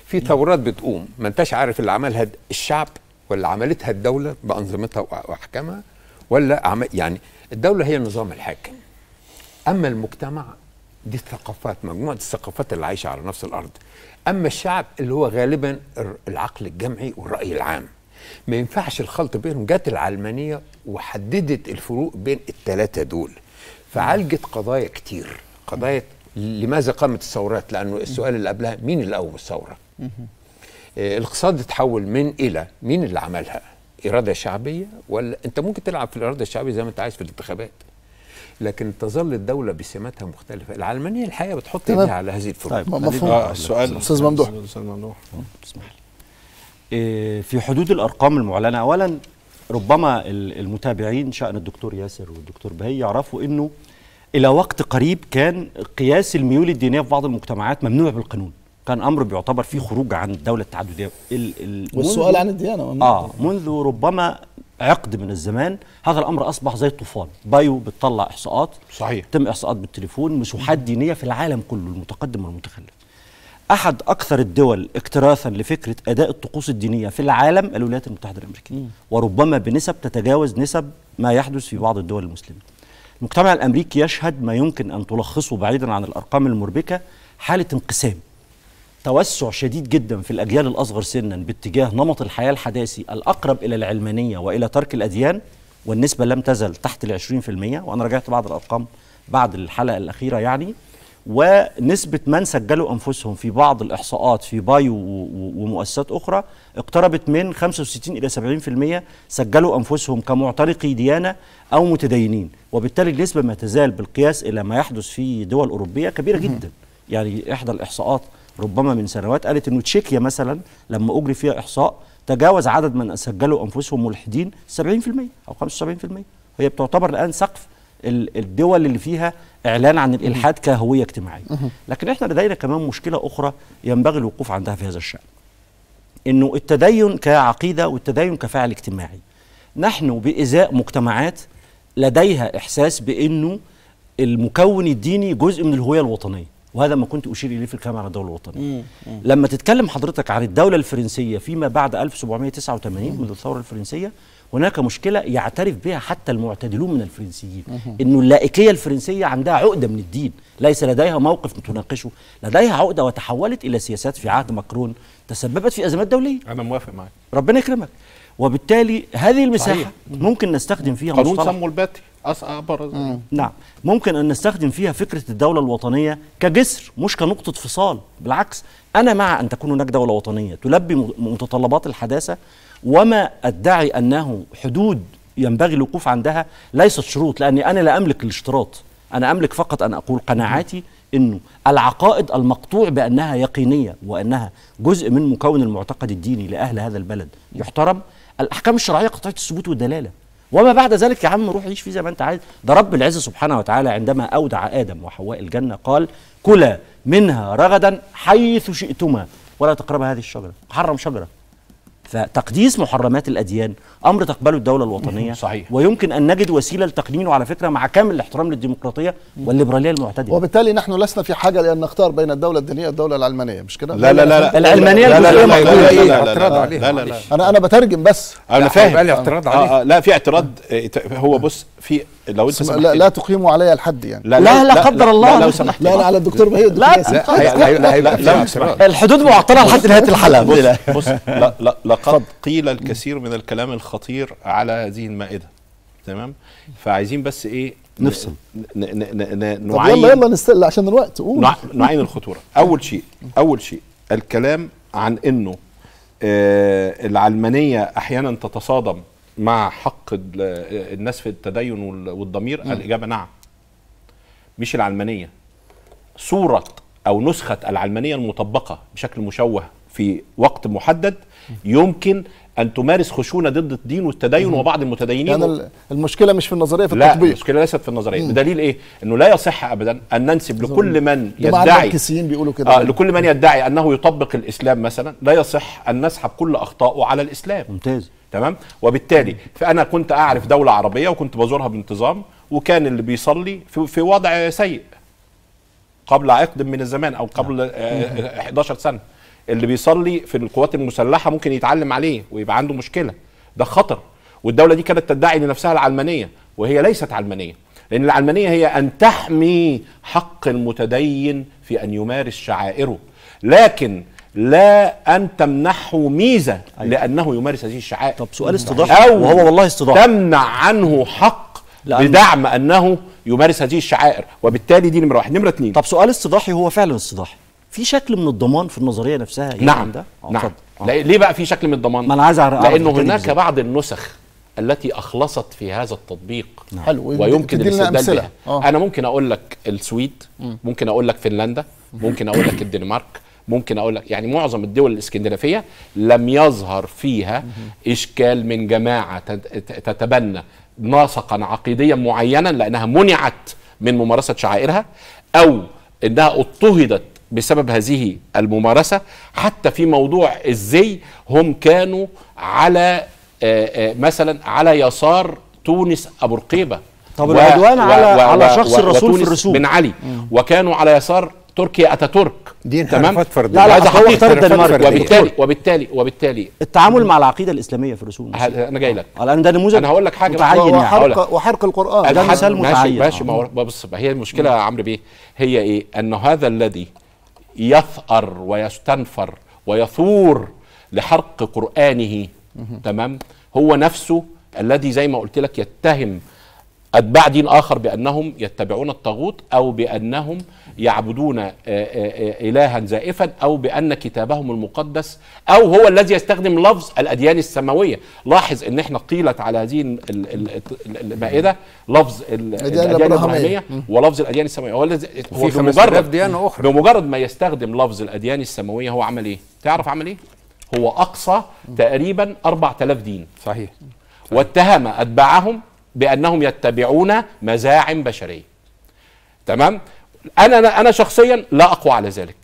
في ثورات بتقوم ما انتش عارف اللي عملها الشعب ولا عملتها الدوله بانظمتها واحكامها ولا يعني الدولة هي النظام الحاكم أما المجتمع دي الثقافات مجموعة الثقافات اللي عايشة على نفس الأرض أما الشعب اللي هو غالبا العقل الجمعي والرأي العام ما ينفعش الخلط بينهم جت العلمانية وحددت الفروق بين الثلاثة دول فعالجت قضايا كتير قضايا لماذا قامت الثورات لأنه السؤال اللي قبلها مين اللي أول الثورة آه، الاقتصاد اتحول من إلى مين اللي عملها اراده شعبيه ولا انت ممكن تلعب في الاراده الشعبيه زي ما انت عايز في الانتخابات لكن تظل الدولة بسماتها مختلفة العلمانية الحقيقة بتحط طيب. ايدها على هذه الفرصة طيب, طيب، مفهوم آه السؤال أستاذ ممدوح أستاذ ممدوح اسمح لي آه، في حدود الأرقام المعلنة أولا ربما المتابعين شأن الدكتور ياسر والدكتور بهي يعرفوا أنه إلى وقت قريب كان قياس الميول الدينية في بعض المجتمعات ممنوع بالقانون كان امر بيعتبر فيه خروج عن الدوله التعدديه ال ال والسؤال عن الديانه اه منذ ربما عقد من الزمان هذا الامر اصبح زي الطوفان بايو بتطلع احصاءات صحيح تم احصاءات بالتليفون مسوحات دينيه في العالم كله المتقدم والمتخلف احد اكثر الدول اكتراثا لفكره اداء الطقوس الدينيه في العالم الولايات المتحده الامريكيه وربما بنسب تتجاوز نسب ما يحدث في بعض الدول المسلمه المجتمع الامريكي يشهد ما يمكن ان تلخصه بعيدا عن الارقام المربكه حاله انقسام توسع شديد جدا في الأجيال الأصغر سنا باتجاه نمط الحياة الحداثي الأقرب إلى العلمانية وإلى ترك الأديان والنسبة لم تزل تحت العشرين في المية وأنا رجعت بعض الأرقام بعد الحلقة الأخيرة يعني ونسبة من سجلوا أنفسهم في بعض الإحصاءات في بايو ومؤسسات أخرى اقتربت من 65 إلى 70% سجلوا أنفسهم كمعترقي ديانة أو متدينين وبالتالي النسبة ما تزال بالقياس إلى ما يحدث في دول أوروبية كبيرة جدا يعني إحدى الإحصاءات ربما من سنوات قالت انه تشيكيا مثلا لما اجري فيها احصاء تجاوز عدد من سجلوا انفسهم ملحدين 70% او 75% هي بتعتبر الان سقف الدول اللي فيها اعلان عن الالحاد كهويه اجتماعيه لكن احنا لدينا كمان مشكله اخرى ينبغي الوقوف عندها في هذا الشان انه التدين كعقيده والتدين كفعل اجتماعي نحن بازاء مجتمعات لديها احساس بانه المكون الديني جزء من الهويه الوطنيه وهذا ما كنت اشير اليه في الكلام على الدوله الوطنيه لما تتكلم حضرتك عن الدوله الفرنسيه فيما بعد 1789 منذ الثوره الفرنسيه هناك مشكله يعترف بها حتى المعتدلون من الفرنسيين انه اللائكيه الفرنسيه عندها عقده من الدين ليس لديها موقف تناقشه لديها عقده وتحولت الى سياسات في عهد ماكرون تسببت في ازمات دوليه انا موافق معاك ربنا يكرمك وبالتالي هذه المساحه صحيح. ممكن نستخدم فيها قانون سمو الباتي أصعب نعم ممكن أن نستخدم فيها فكرة الدولة الوطنية كجسر مش كنقطة فصال بالعكس أنا مع أن تكون هناك دولة وطنية تلبي متطلبات الحداثة وما أدعي أنه حدود ينبغي الوقوف عندها ليست شروط لأني أنا لا أملك الاشتراط أنا أملك فقط أن أقول قناعاتي أنه العقائد المقطوع بأنها يقينية وأنها جزء من مكون المعتقد الديني لأهل هذا البلد يحترم الأحكام الشرعية قطعية الثبوت والدلالة وما بعد ذلك يا عم روح عيش فيه زي ما انت عايز ده رب العزه سبحانه وتعالى عندما اودع ادم وحواء الجنه قال كلا منها رغدا حيث شئتما ولا تقربا هذه الشجره حرم شجره فتقديس محرمات الأديان أمر تقبله الدولة الوطنية صحيح. ويمكن أن نجد وسيلة لتقنينه على فكرة مع كامل الاحترام للديمقراطية والليبرالية المعتدلة وبالتالي نحن لسنا في حاجة لأن نختار بين الدولة الدينية والدولة العلمانية مش كده؟ لا لا لا العلمانية لا لا لا لا لا لا أنا أنا بترجم بس أنا فاهم لا في اعتراض هو بص في لو انت لا, لا تقيموا علي الحد يعني لا لا, لا, لا قدر الله لا لو سمحت لا لا على الدكتور بهي لا لا لا الحدود معطله لحد نهايه الحلقه بص, بص لا لا لقد قيل الكثير من الكلام الخطير على هذه المائده تمام فعايزين بس ايه نفصل نعين يلا يلا نستل عشان الوقت نعين الخطوره اول شيء اول شيء الكلام عن انه العلمانيه احيانا تتصادم مع حق الناس في التدين والضمير م. الاجابه نعم مش العلمانيه صوره او نسخه العلمانيه المطبقه بشكل مشوه في وقت محدد يمكن ان تمارس خشونه ضد الدين والتدين وبعض المتدينين يعني المشكله مش في النظريه في التطبيق لا المشكله ليست في النظريه بدليل ايه انه لا يصح ابدا ان ننسب لكل من يدعي بيقولوا كده آه لكل من يدعي انه يطبق الاسلام مثلا لا يصح ان نسحب كل اخطائه على الاسلام ممتاز تمام وبالتالي فانا كنت اعرف دوله عربيه وكنت بزورها بانتظام وكان اللي بيصلي في, في وضع سيء قبل عقد من الزمان او قبل 11 آه، آه، آه، سنه اللي بيصلي في القوات المسلحه ممكن يتعلم عليه ويبقى عنده مشكله ده خطر والدوله دي كانت تدعي لنفسها العلمانيه وهي ليست علمانيه لان العلمانيه هي ان تحمي حق المتدين في ان يمارس شعائره لكن لا أن تمنحه ميزة أيوة. لأنه يمارس هذه الشعائر طب سؤال استضاحي أو وهو والله استضاحة تمنع عنه حق لأن... بدعم أنه يمارس هذه الشعائر وبالتالي دي نمرة واحد نمرة اثنين طب سؤال استضاحي هو فعلا استضاحي في شكل من الضمان في النظرية نفسها يعني نعم ده؟ آه، نعم آه. ليه بقى في شكل من الضمان؟ ما أنا عايز أعرف لأنه هناك بعض النسخ التي اخلصت في هذا التطبيق نعم. ويمكن الاستدلال بها آه. انا ممكن اقول لك السويد ممكن اقول لك فنلندا ممكن اقول لك الدنمارك ممكن اقول لك يعني معظم الدول الاسكندنافيه لم يظهر فيها اشكال من جماعه تتبنى نسقا عقيديا معينا لانها منعت من ممارسه شعائرها او انها اضطهدت بسبب هذه الممارسه حتى في موضوع ازاي هم كانوا على آه، آه، مثلا على يسار تونس ابو رقيبه طب العدوان على و على شخص الرسول في الرسول بن علي مم. وكانوا على يسار تركيا اتاتورك دي تمام فرد لا لا عايز احط فرد وبالتالي, وبالتالي وبالتالي وبالتالي التعامل مع العقيده الاسلاميه في الرسوم انا جاي لك انا ده نموذج انا هقول لك حاجه متعين يعني وحرق القران ده مثال متعين ماشي ما بص هي المشكله يا عمرو بيه هي ايه ان هذا الذي يثأر ويستنفر ويثور لحرق قرآنه تمام هو نفسه الذي زي ما قلت لك يتهم أتباع دين آخر بأنهم يتبعون الطاغوت أو بأنهم يعبدون إلها زائفا أو بأن كتابهم المقدس أو هو الذي يستخدم لفظ الأديان السماوية لاحظ أن احنا قيلت على هذه المائدة لفظ الأديان الإبراهيمية ولفظ الأديان السماوية هو, هو بمجرد, ديانة أخرى. بمجرد ما يستخدم لفظ الأديان السماوية هو عمل إيه؟ تعرف عمل إيه؟ هو أقصى تقريبا 4000 دين صحيح. واتهم أتباعهم بانهم يتبعون مزاعم بشريه تمام انا انا شخصيا لا اقوى على ذلك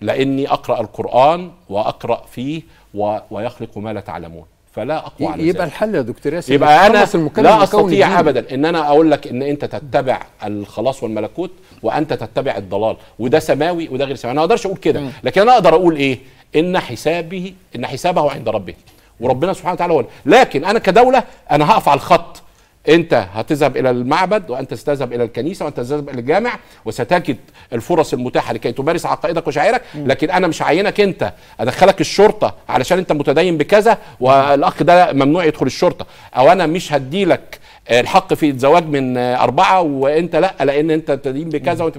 لاني اقرا القران واقرا فيه و... ويخلق ما لا تعلمون فلا اقوى على ذلك يبقى الحل يا دكتور ياسر يبقى انا لا استطيع ابدا ان انا اقول لك ان انت تتبع الخلاص والملكوت وانت تتبع الضلال وده سماوي وده غير سماوي انا ما اقدرش اقول كده لكن انا اقدر اقول ايه ان حسابه ان حسابه عند ربه وربنا سبحانه وتعالى هو لكن انا كدوله انا هقف على الخط انت هتذهب الى المعبد وانت ستذهب الى الكنيسه وانت ستذهب الى الجامع وستجد الفرص المتاحه لكي تمارس عقائدك وشعائرك لكن انا مش عينك انت ادخلك الشرطه علشان انت متدين بكذا والاخ ده ممنوع يدخل الشرطه او انا مش هديلك الحق في الزواج من أربعة وأنت لا لأن أنت تدين بكذا وأنت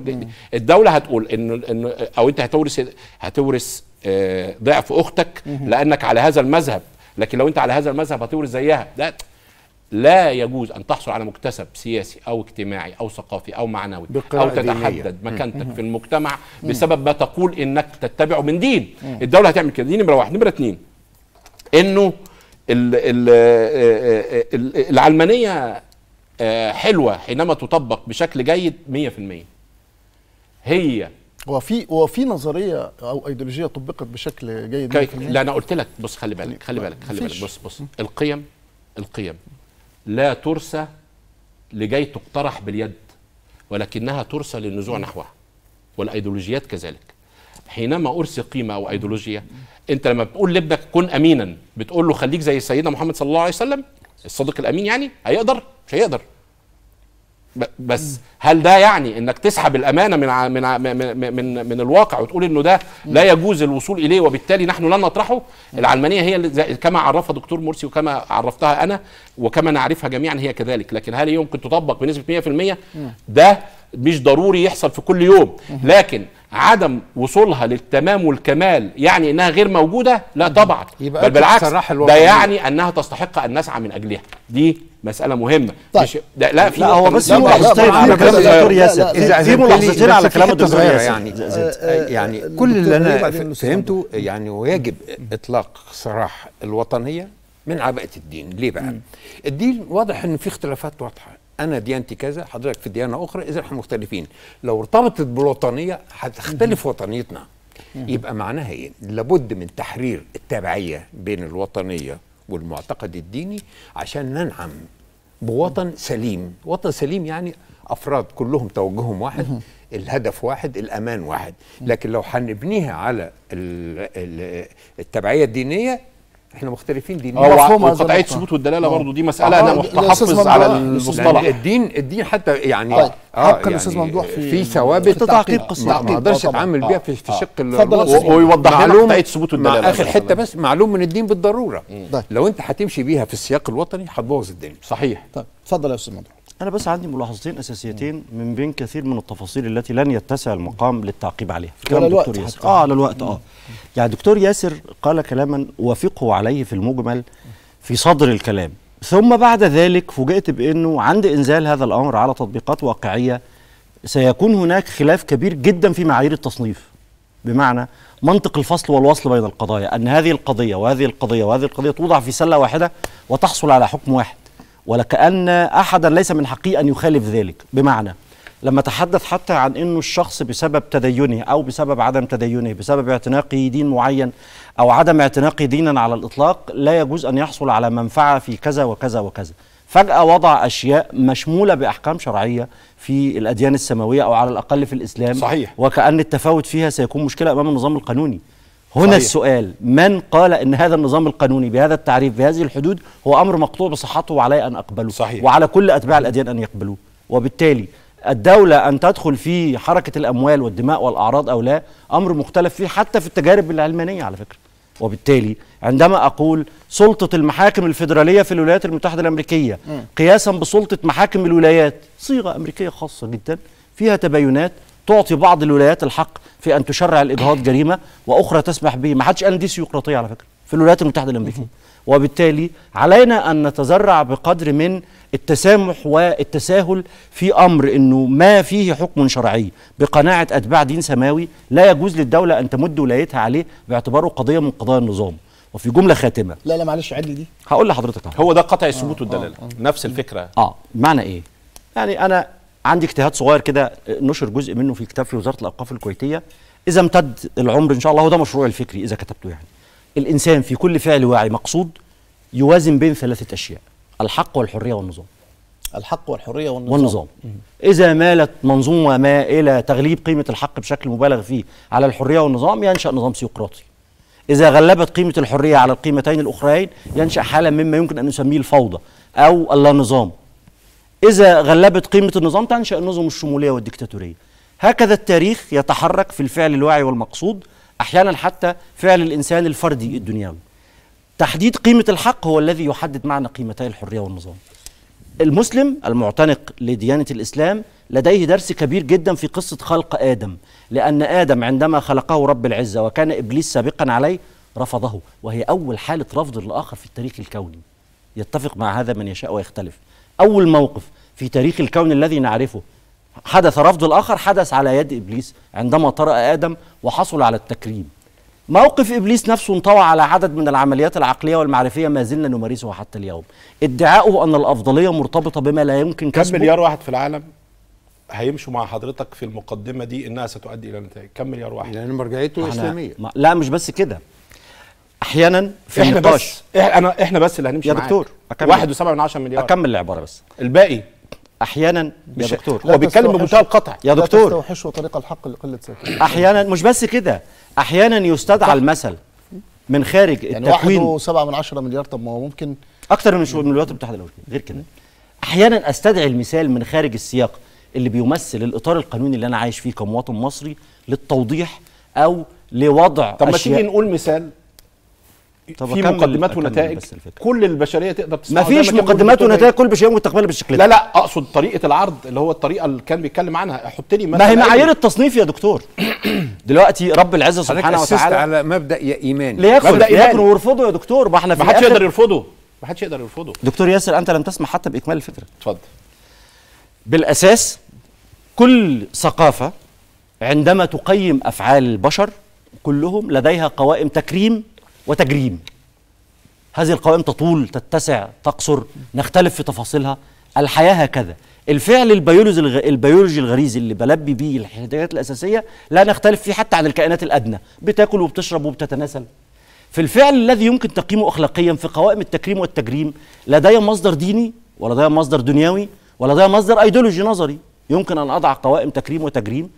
الدولة هتقول إن, إن أو أنت هتورث هتورث آه، ضعف أختك لأنك على هذا المذهب لكن لو أنت على هذا المذهب هتورث زيها لا لا يجوز ان تحصل على مكتسب سياسي او اجتماعي او ثقافي او معنوي او تتحدد دينية. مكانتك مم. في المجتمع بسبب ما تقول انك تتبعه من دين مم. الدوله هتعمل كده دي نمره واحد نمره اتنين انه ال ال آه، آه، ال العلمانيه آه، حلوه حينما تطبق بشكل جيد 100% هي هو في هو في نظريه او ايديولوجيه طبقت بشكل جيد لا انا قلت لك بص خلي بالك يعني خلي بالك خلي بالك بص بص القيم القيم لا ترسى لجاي تقترح باليد ولكنها ترسى للنزوع نحوها والايديولوجيات كذلك حينما ارسي قيمه او ايديولوجيه انت لما بتقول لابنك كن امينا بتقول له خليك زي سيدنا محمد صلى الله عليه وسلم الصادق الامين يعني هيقدر مش هيقدر بس هل ده يعني انك تسحب الامانه من ع... من ع... من من, من الواقع وتقول انه ده لا يجوز الوصول اليه وبالتالي نحن لن نطرحه العلمانيه هي اللي كما عرفها دكتور مرسي وكما عرفتها انا وكما نعرفها جميعا هي كذلك لكن هل يمكن تطبق بنسبه 100% ده مش ضروري يحصل في كل يوم لكن عدم وصولها للتمام والكمال يعني انها غير موجوده لا طبعا بل بالعكس ده يعني انها تستحق ان نسعى من اجلها دي مساله مهمه طيب. مش لا لا, في هو بس في ملاحظتين على كلام الدكتور ياسر في ملاحظتين على كلام الدكتور ياسر يعني آه، آه، آه، يعني كل اللي انا فهمته يعني ويجب اطلاق سراح الوطنيه من عباءه الدين ليه بقى الدين واضح ان في اختلافات واضحه انا ديانتي كذا حضرتك في ديانه اخرى اذا احنا مختلفين لو ارتبطت بالوطنيه هتختلف وطنيتنا يبقى معناها ايه لابد من تحرير التبعيه بين الوطنيه والمعتقد الديني عشان ننعم بوطن سليم وطن سليم يعني افراد كلهم توجههم واحد الهدف واحد الامان واحد لكن لو حنبنيها على التبعيه الدينيه احنا مختلفين دينيا آه، قطعيه الثبوت والدلاله أوه. برضو دي مساله آه، انا آه، محافظ على المصطلح يعني يعني الدين الدين حتى يعني طيب. اه, آه كان يعني الاستاذ ممدوح في في ثوابت تعقيب قصه ما اقدرش اتعامل بيها في شق ويوضح لنا قطعيه الثبوت والدلاله اخر حته بس معلوم من الدين بالضروره طيب. لو انت هتمشي بيها في السياق الوطني هتبوظ الدنيا صحيح طيب اتفضل يا استاذ ممدوح أنا بس عندي ملاحظتين أساسيتين من بين كثير من التفاصيل التي لن يتسع المقام للتعقيب عليها كلام دكتور ياسر آه على الوقت آه يعني دكتور ياسر قال كلاما وافقه عليه في المجمل في صدر الكلام ثم بعد ذلك فوجئت بأنه عند إنزال هذا الأمر على تطبيقات واقعية سيكون هناك خلاف كبير جدا في معايير التصنيف بمعنى منطق الفصل والوصل بين القضايا أن هذه القضية وهذه القضية وهذه القضية توضع في سلة واحدة وتحصل على حكم واحد ولكأن أحدا ليس من حقه أن يخالف ذلك بمعنى لما تحدث حتى عن أنه الشخص بسبب تدينه أو بسبب عدم تدينه بسبب اعتناقه دين معين أو عدم اعتناقه دينا على الإطلاق لا يجوز أن يحصل على منفعة في كذا وكذا وكذا فجأة وضع أشياء مشمولة بأحكام شرعية في الأديان السماوية أو على الأقل في الإسلام صحيح وكأن التفاوت فيها سيكون مشكلة أمام النظام القانوني هنا صحيح. السؤال من قال ان هذا النظام القانوني بهذا التعريف بهذه الحدود هو امر مقطوع بصحته وعلي ان اقبله صحيح. وعلى كل اتباع الاديان ان يقبلوه وبالتالي الدولة أن تدخل في حركة الأموال والدماء والأعراض أو لا أمر مختلف فيه حتى في التجارب العلمانية على فكرة وبالتالي عندما أقول سلطة المحاكم الفيدرالية في الولايات المتحدة الأمريكية قياسا بسلطة محاكم الولايات صيغة أمريكية خاصة جدا فيها تباينات تعطي بعض الولايات الحق في ان تشرع الاجهاض جريمه واخرى تسمح به ما حدش قال دي سيقراطيه على فكره في الولايات المتحده الامريكيه وبالتالي علينا ان نتذرع بقدر من التسامح والتساهل في امر انه ما فيه حكم شرعي بقناعه اتباع دين سماوي لا يجوز للدوله ان تمد ولايتها عليه باعتباره قضيه من قضايا النظام وفي جمله خاتمه لا لا معلش عدلي دي هقول لحضرتك هو ده قطع الثبوت آه والدلاله آه نفس الفكره اه معنى ايه يعني انا عندي اجتهاد صغير كده نشر جزء منه في كتاب في وزاره الاوقاف الكويتيه اذا امتد العمر ان شاء الله هو ده مشروعي الفكري اذا كتبته يعني الانسان في كل فعل واعي مقصود يوازن بين ثلاثه اشياء الحق والحريه والنظام الحق والحريه والنظام, والنظام. اذا مالت منظومه ما الى تغليب قيمه الحق بشكل مبالغ فيه على الحريه والنظام ينشا نظام سيقراطي إذا غلبت قيمة الحرية على القيمتين الأخريين ينشأ حالا مما يمكن أن نسميه الفوضى أو اللا نظام إذا غلبت قيمة النظام تنشأ النظم الشمولية والديكتاتورية هكذا التاريخ يتحرك في الفعل الواعي والمقصود أحيانا حتى فعل الإنسان الفردي الدنيوي تحديد قيمة الحق هو الذي يحدد معنى قيمتي الحرية والنظام المسلم المعتنق لديانة الإسلام لديه درس كبير جدا في قصة خلق آدم لأن آدم عندما خلقه رب العزة وكان إبليس سابقا عليه رفضه وهي أول حالة رفض للآخر في التاريخ الكوني يتفق مع هذا من يشاء ويختلف أول موقف في تاريخ الكون الذي نعرفه حدث رفض الآخر حدث على يد إبليس عندما طرأ آدم وحصل على التكريم موقف إبليس نفسه انطوى على عدد من العمليات العقلية والمعرفية ما زلنا نمارسه حتى اليوم ادعاؤه أن الأفضلية مرتبطة بما لا يمكن كسبه كم مليار واحد في العالم هيمشوا مع حضرتك في المقدمة دي إنها ستؤدي إلى نتائج كم مليار واحد لأن يعني مرجعيته إسلامية لا مش بس كده أحيانا في احنا بس احنا احنا بس اللي هنمشي يا دكتور معاك. واحد وسبعة من عشرة مليار اكمل العباره بس الباقي احيانا مش يا دكتور هو بيتكلم بمنتهى القطع يا دكتور لا تستوحش الحق لقله ساكن احيانا مش بس كده احيانا يستدعى المثل من خارج يعني التكوين يعني 1.7 من عشرة مليار طب ما هو ممكن اكتر من من الولايات المتحده الامريكيه غير كده احيانا استدعي المثال من خارج السياق اللي بيمثل الاطار القانوني اللي انا عايش فيه كمواطن مصري للتوضيح او لوضع طب ما تيجي نقول مثال طب في مقدمات ونتائج كل البشريه تقدر تسمعها مفيش مقدمات ونتائج كل يمكن متقبله بالشكل ده لا لا اقصد طريقه العرض اللي هو الطريقه اللي كان بيتكلم عنها حط لي ما هي معايير التصنيف يا دكتور دلوقتي رب العزه سبحانه وتعالى على مبدا ايماني ليكن مبدأ إيماني. ليكن ويرفضه يا دكتور ما احنا في ما حدش يقدر يرفضه ما حدش يقدر يرفضه دكتور ياسر انت لم تسمح حتى باكمال الفكره اتفضل بالاساس كل ثقافه عندما تقيم افعال البشر كلهم لديها قوائم تكريم وتجريم هذه القوائم تطول تتسع تقصر نختلف في تفاصيلها الحياة هكذا الفعل البيولوجي البيولوجي الغريزي اللي بلبي بيه الاحتياجات الأساسية لا نختلف فيه حتى عن الكائنات الأدنى بتاكل وبتشرب وبتتناسل في الفعل الذي يمكن تقييمه أخلاقيا في قوائم التكريم والتجريم لدي مصدر ديني ولدي مصدر دنيوي ولدي مصدر أيديولوجي نظري يمكن أن أضع قوائم تكريم وتجريم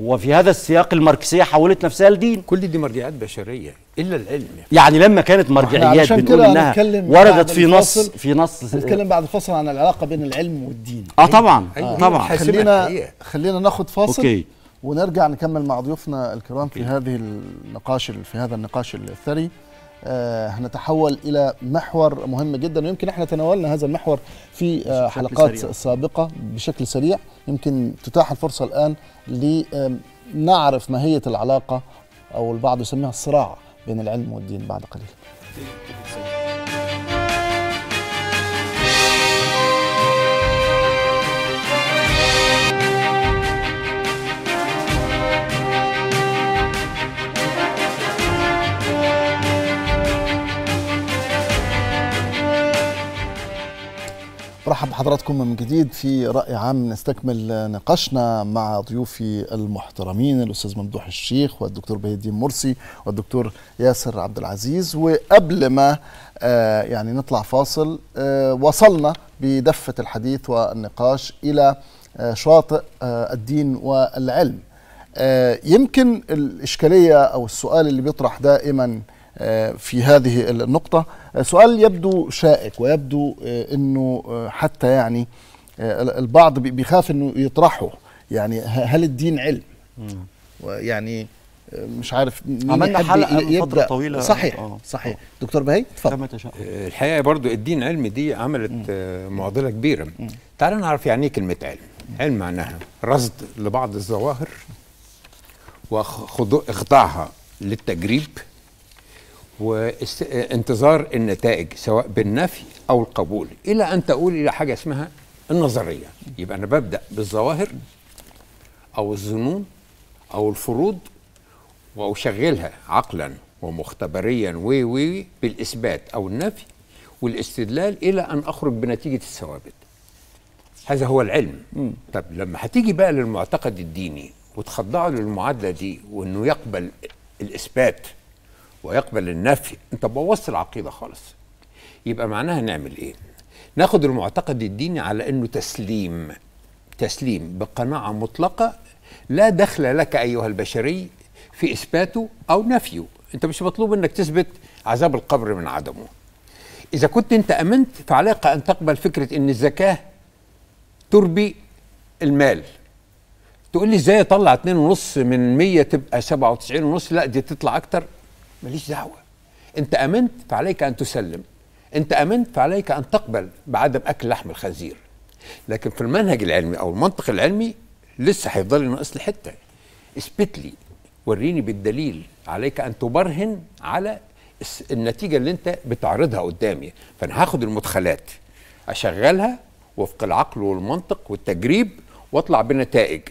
وفي هذا السياق الماركسيه حولت نفسها لدين كل دي مرجعيات بشريه الا العلم يعني, يعني لما كانت مرجعيات بنقول انها وردت في نص في نص نتكلم بعد الفصل عن العلاقه بين العلم والدين اه طبعا آه طبعا خلينا خلينا ناخد فاصل أوكي. ونرجع نكمل مع ضيوفنا الكرام في هذه النقاش في هذا النقاش الثري آه، هنتحول الى محور مهم جدا ويمكن احنا تناولنا هذا المحور في آه، حلقات سريع. سابقه بشكل سريع يمكن تتاح الفرصه الان لنعرف ماهيه العلاقه او البعض يسميها الصراع بين العلم والدين بعد قليل مرحبا بحضراتكم من جديد في رأي عام نستكمل نقاشنا مع ضيوفي المحترمين الأستاذ ممدوح الشيخ والدكتور بهي الدين مرسي والدكتور ياسر عبد العزيز وقبل ما آه، يعني نطلع فاصل آه، وصلنا بدفة الحديث والنقاش إلى آه، شاطئ الدين والعلم يمكن الإشكالية أو السؤال اللي بيطرح دائما في هذه النقطة سؤال يبدو شائك ويبدو آه، انه آه، حتى يعني آه، البعض بيخاف انه يطرحه يعني هل الدين علم؟ يعني مش عارف عملنا حلقه فتره طويله صحيح صحيح دكتور بهي اتفضل الحقيقه برضو الدين علم دي عملت مم. معضله كبيره تعال نعرف يعني ايه كلمه علم علم معناها رصد لبعض الظواهر واخضاعها للتجريب وانتظار النتائج سواء بالنفي او القبول الى ان تقول الى حاجه اسمها النظريه يبقى انا ببدا بالظواهر او الظنون او الفروض واشغلها عقلا ومختبريا و و بالاثبات او النفي والاستدلال الى ان اخرج بنتيجه الثوابت هذا هو العلم طب لما هتيجي بقى للمعتقد الديني وتخضعه للمعادله دي وانه يقبل الاثبات ويقبل النفي انت بوظت العقيده خالص يبقى معناها نعمل ايه ناخد المعتقد الديني على انه تسليم تسليم بقناعه مطلقه لا دخل لك ايها البشري في اثباته او نفيه انت مش مطلوب انك تثبت عذاب القبر من عدمه اذا كنت انت امنت فعليك ان تقبل فكره ان الزكاه تربي المال تقول لي ازاي اطلع 2.5 من 100 تبقى 97.5 لا دي تطلع اكتر ماليش دعوه انت امنت فعليك ان تسلم انت امنت فعليك ان تقبل بعدم اكل لحم الخنزير لكن في المنهج العلمي او المنطق العلمي لسه هيفضل ناقص لي حته اثبت لي وريني بالدليل عليك ان تبرهن على النتيجه اللي انت بتعرضها قدامي فانا هاخد المدخلات اشغلها وفق العقل والمنطق والتجريب واطلع بنتائج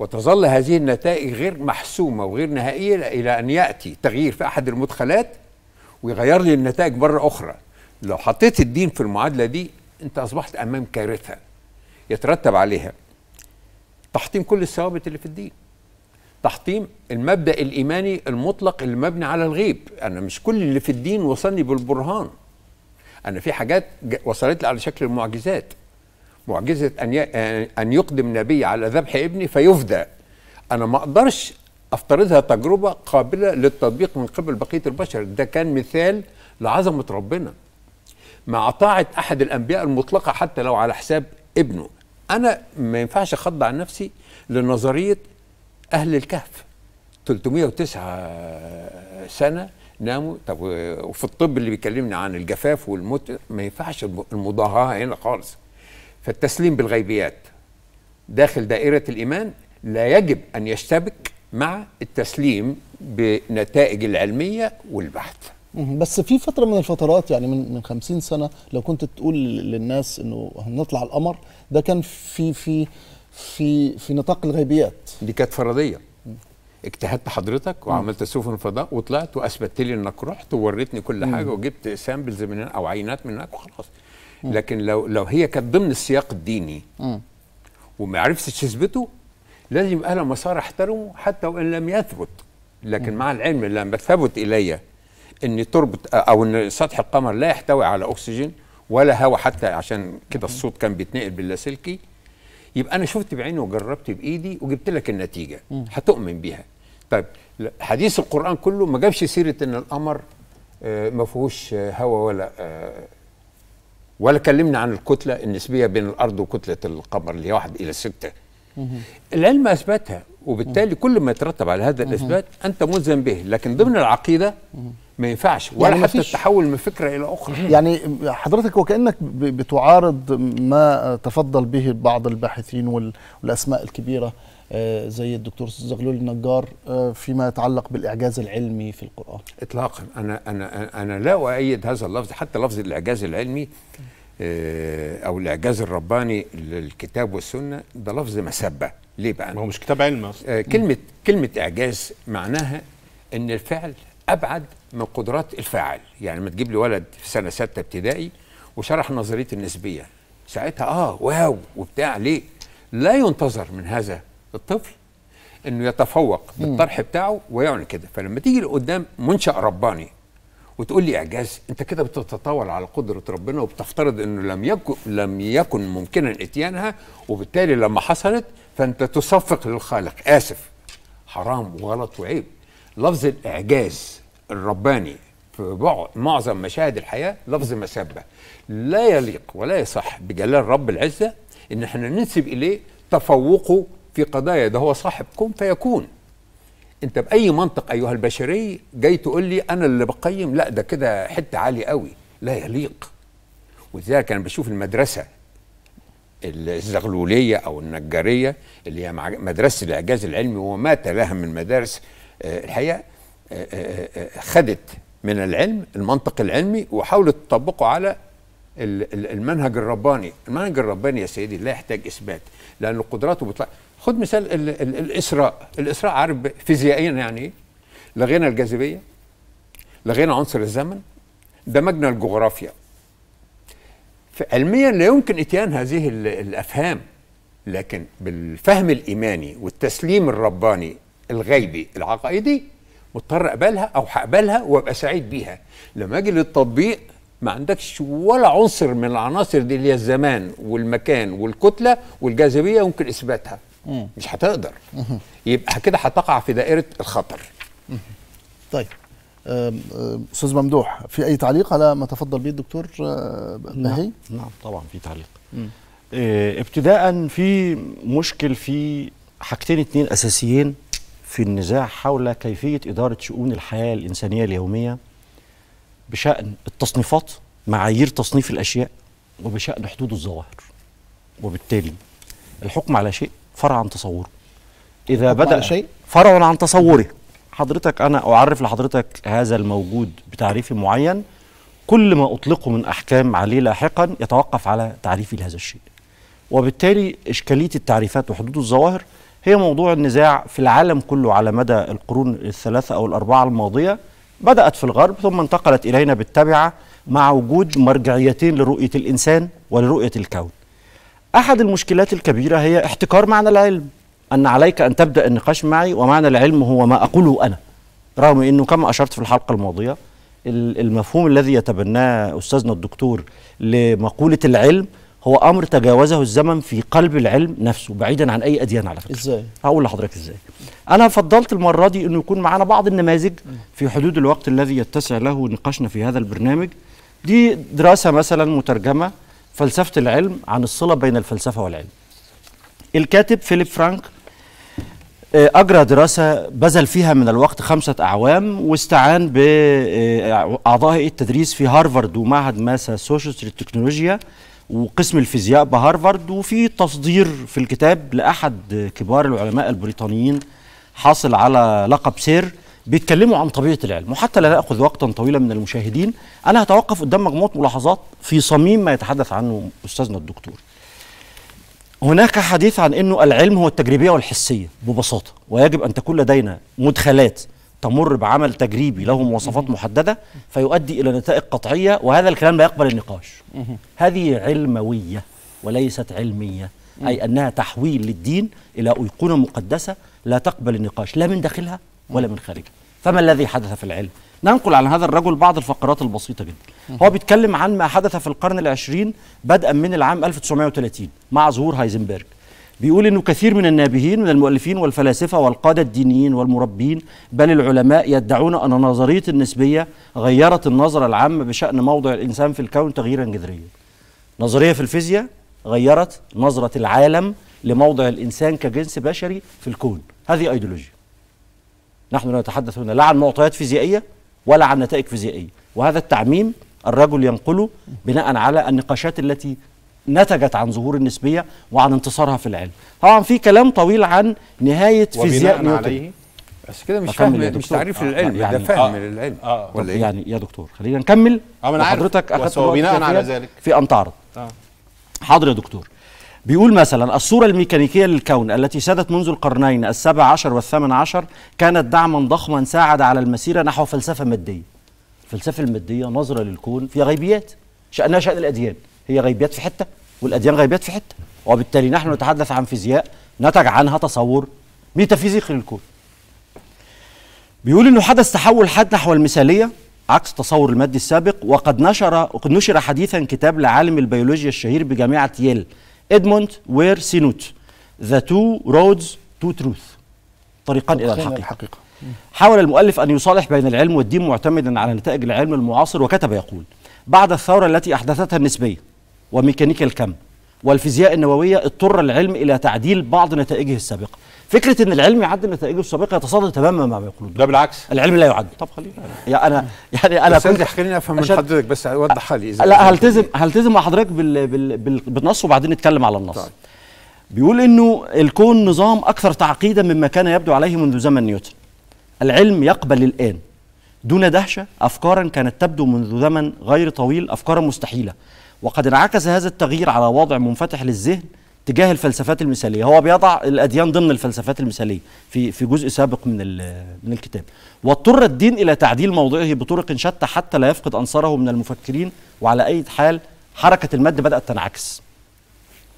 وتظل هذه النتائج غير محسومة وغير نهائية إلى أن يأتي تغيير في أحد المدخلات ويغير لي النتائج مرة أخرى لو حطيت الدين في المعادلة دي أنت أصبحت أمام كارثة يترتب عليها تحطيم كل الثوابت اللي في الدين تحطيم المبدا الايماني المطلق المبني على الغيب انا مش كل اللي في الدين وصلني بالبرهان انا في حاجات وصلت لي على شكل المعجزات معجزه ان ان يقدم نبي على ذبح ابني فيفدى انا ما اقدرش افترضها تجربه قابله للتطبيق من قبل بقيه البشر ده كان مثال لعظمه ربنا مع طاعه احد الانبياء المطلقه حتى لو على حساب ابنه انا ما ينفعش اخضع نفسي لنظريه اهل الكهف 309 سنه ناموا طب وفي الطب اللي بيكلمني عن الجفاف والموت ما ينفعش المضاهاه هنا خالص فالتسليم بالغيبيات داخل دائرة الإيمان لا يجب أن يشتبك مع التسليم بنتائج العلمية والبحث بس في فترة من الفترات يعني من من 50 سنة لو كنت تقول للناس انه هنطلع القمر ده كان في في في في نطاق الغيبيات دي كانت فرضية اجتهدت حضرتك وعملت سفن فضاء وطلعت واثبتت لي انك رحت ووريتني كل حاجه وجبت سامبلز من او عينات من هناك وخلاص لكن لو لو هي كانت ضمن السياق الديني وما عرفتش تثبته لازم يبقى لها مسار احترمه حتى وان لم يثبت لكن مع العلم لما ثبت الي ان تربه او ان سطح القمر لا يحتوي على اكسجين ولا هواء حتى عشان كده الصوت كان بيتنقل باللاسلكي يبقى انا شفت بعيني وجربت بايدي وجبت لك النتيجه هتؤمن بيها طيب حديث القران كله ما جابش سيره ان القمر آه، ما فيهوش آه، هواء ولا آه، ولا كلمنا عن الكتله النسبيه بين الارض وكتله القمر اللي هي 1 الى 6 العلم اثبتها وبالتالي كل ما يترتب على هذا الاثبات انت ملزم به لكن ضمن العقيده ما ينفعش يعني ولا يعني حتى التحول من فكره الى اخرى يعني حضرتك وكانك بتعارض ما تفضل به بعض الباحثين والاسماء الكبيره آه، زي الدكتور زغلول النجار آه، فيما يتعلق بالاعجاز العلمي في القران اطلاقا انا انا انا لا اؤيد هذا اللفظ حتى لفظ الاعجاز العلمي آه، او الاعجاز الرباني للكتاب والسنه ده لفظ مسبه ليه بقى ما هو مش كتاب علم اصلا كلمه كلمه اعجاز معناها ان الفعل ابعد من قدرات الفاعل يعني لما تجيب لي ولد في سنه سته ابتدائي وشرح نظريه النسبيه ساعتها اه واو وبتاع ليه لا ينتظر من هذا الطفل انه يتفوق بالطرح بتاعه ويعمل كده فلما تيجي لقدام منشا رباني وتقول لي اعجاز انت كده بتتطاول على قدره ربنا وبتفترض انه لم يكن لم يكن ممكنا اتيانها وبالتالي لما حصلت فانت تصفق للخالق اسف حرام وغلط وعيب لفظ الاعجاز الرباني في معظم مشاهد الحياه لفظ مسبه لا يليق ولا يصح بجلال رب العزه ان احنا ننسب اليه تفوقه في قضايا ده هو صاحب كن فيكون انت باي منطق ايها البشري جاي تقول لي انا اللي بقيم لا ده كده حته عاليه قوي لا يليق ولذلك انا بشوف المدرسه الزغلوليه او النجاريه اللي هي مدرسه الاعجاز العلمي وما تلاها من مدارس آه، الحقيقه آه، آه، خدت من العلم المنطق العلمي وحاولت تطبقه على المنهج الرباني المنهج الرباني يا سيدي لا يحتاج اثبات لان قدراته بتطلع خد مثال الـ الـ الاسراء الاسراء عارف فيزيائيا يعني ايه لغينا الجاذبيه لغينا عنصر الزمن دمجنا الجغرافيا علميا لا يمكن اتيان هذه الافهام لكن بالفهم الايماني والتسليم الرباني الغيبي العقائدي مضطر اقبلها او هقبلها وابقى سعيد بيها لما اجي للتطبيق ما عندكش ولا عنصر من العناصر دي اللي هي الزمان والمكان والكتله والجاذبيه يمكن اثباتها مم. مش هتقدر يبقى كده هتقع في دائره الخطر مم. طيب استاذ ممدوح في اي تعليق على ما تفضل به الدكتور بهي أه، نعم. نعم طبعا في تعليق اه ابتداء في مشكل في حاجتين اتنين اساسيين في النزاع حول كيفيه اداره شؤون الحياه الانسانيه اليوميه بشان التصنيفات معايير تصنيف الاشياء وبشان حدود الظواهر وبالتالي الحكم على شيء فرع عن تصوره اذا بدا شيء فرع عن تصوره حضرتك انا اعرف لحضرتك هذا الموجود بتعريف معين كل ما اطلقه من احكام عليه لاحقا يتوقف على تعريفي لهذا الشيء وبالتالي اشكاليه التعريفات وحدود الظواهر هي موضوع النزاع في العالم كله على مدى القرون الثلاثه او الاربعه الماضيه بدات في الغرب ثم انتقلت الينا بالتبعه مع وجود مرجعيتين لرؤيه الانسان ولرؤيه الكون أحد المشكلات الكبيرة هي احتكار معنى العلم أن عليك أن تبدأ النقاش معي ومعنى العلم هو ما أقوله أنا رغم أنه كما أشرت في الحلقة الماضية المفهوم الذي يتبناه أستاذنا الدكتور لمقولة العلم هو أمر تجاوزه الزمن في قلب العلم نفسه بعيدا عن أي أديان على فكرة إزاي؟ هقول لحضرتك إزاي أنا فضلت المرة دي أنه يكون معنا بعض النماذج في حدود الوقت الذي يتسع له نقاشنا في هذا البرنامج دي دراسة مثلا مترجمة فلسفة العلم عن الصلة بين الفلسفة والعلم الكاتب فيليب فرانك آه، أجرى دراسة بذل فيها من الوقت خمسة أعوام واستعان بأعضاء هيئة التدريس في هارفارد ومعهد ماسا ماساتشوستس للتكنولوجيا وقسم الفيزياء بهارفارد وفي تصدير في الكتاب لأحد كبار العلماء البريطانيين حاصل على لقب سير بيتكلموا عن طبيعه العلم وحتى لا ناخذ وقتا طويلا من المشاهدين انا هتوقف قدام مجموعه ملاحظات في صميم ما يتحدث عنه استاذنا الدكتور هناك حديث عن انه العلم هو التجريبيه والحسيه ببساطه ويجب ان تكون لدينا مدخلات تمر بعمل تجريبي له مواصفات محدده فيؤدي الى نتائج قطعيه وهذا الكلام لا يقبل النقاش هذه علمويه وليست علميه اي انها تحويل للدين الى ايقونه مقدسه لا تقبل النقاش لا من داخلها ولا من خارجها فما الذي حدث في العلم ننقل عن هذا الرجل بعض الفقرات البسيطة جدا هو بيتكلم عن ما حدث في القرن العشرين بدءا من العام 1930 مع ظهور هايزنبرغ بيقول انه كثير من النابهين من المؤلفين والفلاسفه والقاده الدينيين والمربين بل العلماء يدعون ان نظريه النسبيه غيرت النظره العامه بشان موضع الانسان في الكون تغييرا جذريا. نظريه في الفيزياء غيرت نظره العالم لموضع الانسان كجنس بشري في الكون، هذه ايديولوجيا. نحن لا نتحدث هنا لا عن معطيات فيزيائية ولا عن نتائج فيزيائية وهذا التعميم الرجل ينقله بناء على النقاشات التي نتجت عن ظهور النسبية وعن انتصارها في العلم طبعا في كلام طويل عن نهاية فيزياء نيوتن بس كده مش فاهم مش تعريف آه، للعلم يعني ده فهم آه للعلم آه،, آه ولا ايه؟ يعني يا دكتور خلينا نكمل اه حضرتك اخذت بناء على ذلك في ان تعرض آه. حاضر يا دكتور بيقول مثلا الصورة الميكانيكية للكون التي سادت منذ القرنين السابع عشر والثامن عشر كانت دعما ضخما ساعد على المسيرة نحو فلسفة مادية الفلسفة المادية نظرة للكون فيها غيبيات شأنها شأن الأديان هي غيبيات في حتة والأديان غيبيات في حتة وبالتالي نحن نتحدث عن فيزياء نتج عنها تصور ميتافيزيقي للكون بيقول انه حدث تحول حاد نحو المثاليه عكس التصور المادي السابق وقد نشر وقد نشر حديثا كتاب لعالم البيولوجيا الشهير بجامعه ييل ادموند وير سينوت ذا تو رودز تو تروث طريقان الى الحقيقه, الحقيقة. حاول المؤلف أن يصالح بين العلم والدين معتمدا على نتائج العلم المعاصر وكتب يقول بعد الثورة التي أحدثتها النسبية وميكانيكا الكم والفيزياء النووية اضطر العلم إلى تعديل بعض نتائجه السابقة فكره ان العلم يعدل نتائجه السابقه يتصادم تماما مع ما يقولون ده بالعكس العلم لا يعدل طب خلينا يعني انا يعني انا بس خليني افهم من حضرتك بس وضحها لي اذا لا هلتزم هلتزم مع حضرتك بال بال بال بالنص وبعدين نتكلم على النص طيب. بيقول انه الكون نظام اكثر تعقيدا مما كان يبدو عليه منذ زمن نيوتن العلم يقبل الان دون دهشه افكارا كانت تبدو منذ زمن غير طويل افكارا مستحيله وقد انعكس هذا التغيير على وضع منفتح للذهن تجاه الفلسفات المثاليه هو بيضع الاديان ضمن الفلسفات المثاليه في في جزء سابق من من الكتاب واضطر الدين الى تعديل موضعه بطرق شتى حتى لا يفقد انصاره من المفكرين وعلى اي حال حركه المد بدات تنعكس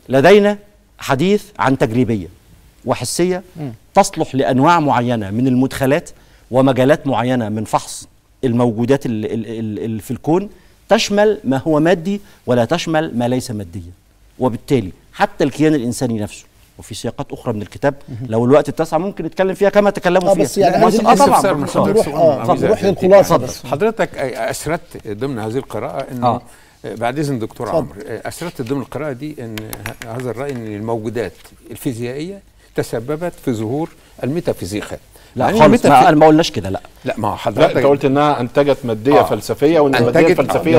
لدينا حديث عن تجريبيه وحسيه تصلح لانواع معينه من المدخلات ومجالات معينه من فحص الموجودات اللي في الكون تشمل ما هو مادي ولا تشمل ما ليس ماديا وبالتالي حتى الكيان الانساني نفسه وفي سياقات اخرى من الكتاب لو الوقت اتسع ممكن نتكلم فيها كما تكلموا آه، فيها بس يعني اه, آه، طبعا نروح للخلاصه بس حضرتك اسردت ضمن هذه القراءه انه آه. بعد اذن دكتور عمرو آه، اسردت ضمن القراءه دي ان هذا الراي ان الموجودات الفيزيائيه تسببت في ظهور الميتافيزيقا لا يعني خالص ما ما قلناش كده لا لا ما حضرتك انت قلت انها انتجت ماديه آه فلسفيه وان الماديه الفلسفيه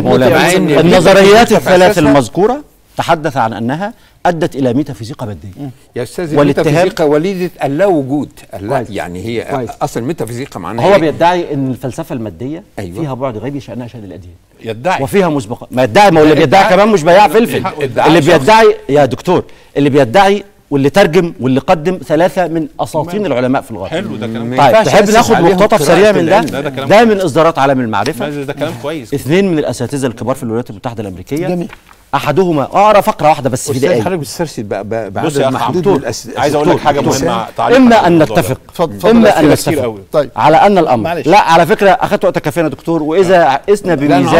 النظريات الثلاث المذكوره تحدث عن أنها أدت إلى ميتافيزيقا مادية يا أستاذ الميتافيزيقا وليدة اللا وجود اللا يعني هي كويس. أصل الميتافيزيقا معناها هو إيه؟ بيدعي أن الفلسفة المادية أيوة. فيها بعد غيبي شأنها شأن الأديان يدعي وفيها مسبقات ما يدعي ما هو اللي بيدعي كمان مش بياع فلفل اللي بيدعي يا دكتور اللي بيدعي واللي ترجم واللي قدم ثلاثة من أساطين العلماء في الغرب حلو ده كلام طيب تحب ناخد مقتطف سريع من ده, ده, ده, ده من إصدارات عالم المعرفة ده كلام كويس اثنين من الأساتذة الكبار في الولايات المتحدة الأمريكية جميل احدهما اقرا فقره واحده بس في دقيقه حضرتك بتسترشد بقى بعد محدود من عايز اقول لك حاجه مهمه اما ان نتفق اما ان نتفق طيب. على ان الامر معلش. لا على فكره اخذت وقت كافيه يا دكتور واذا قسنا بميزان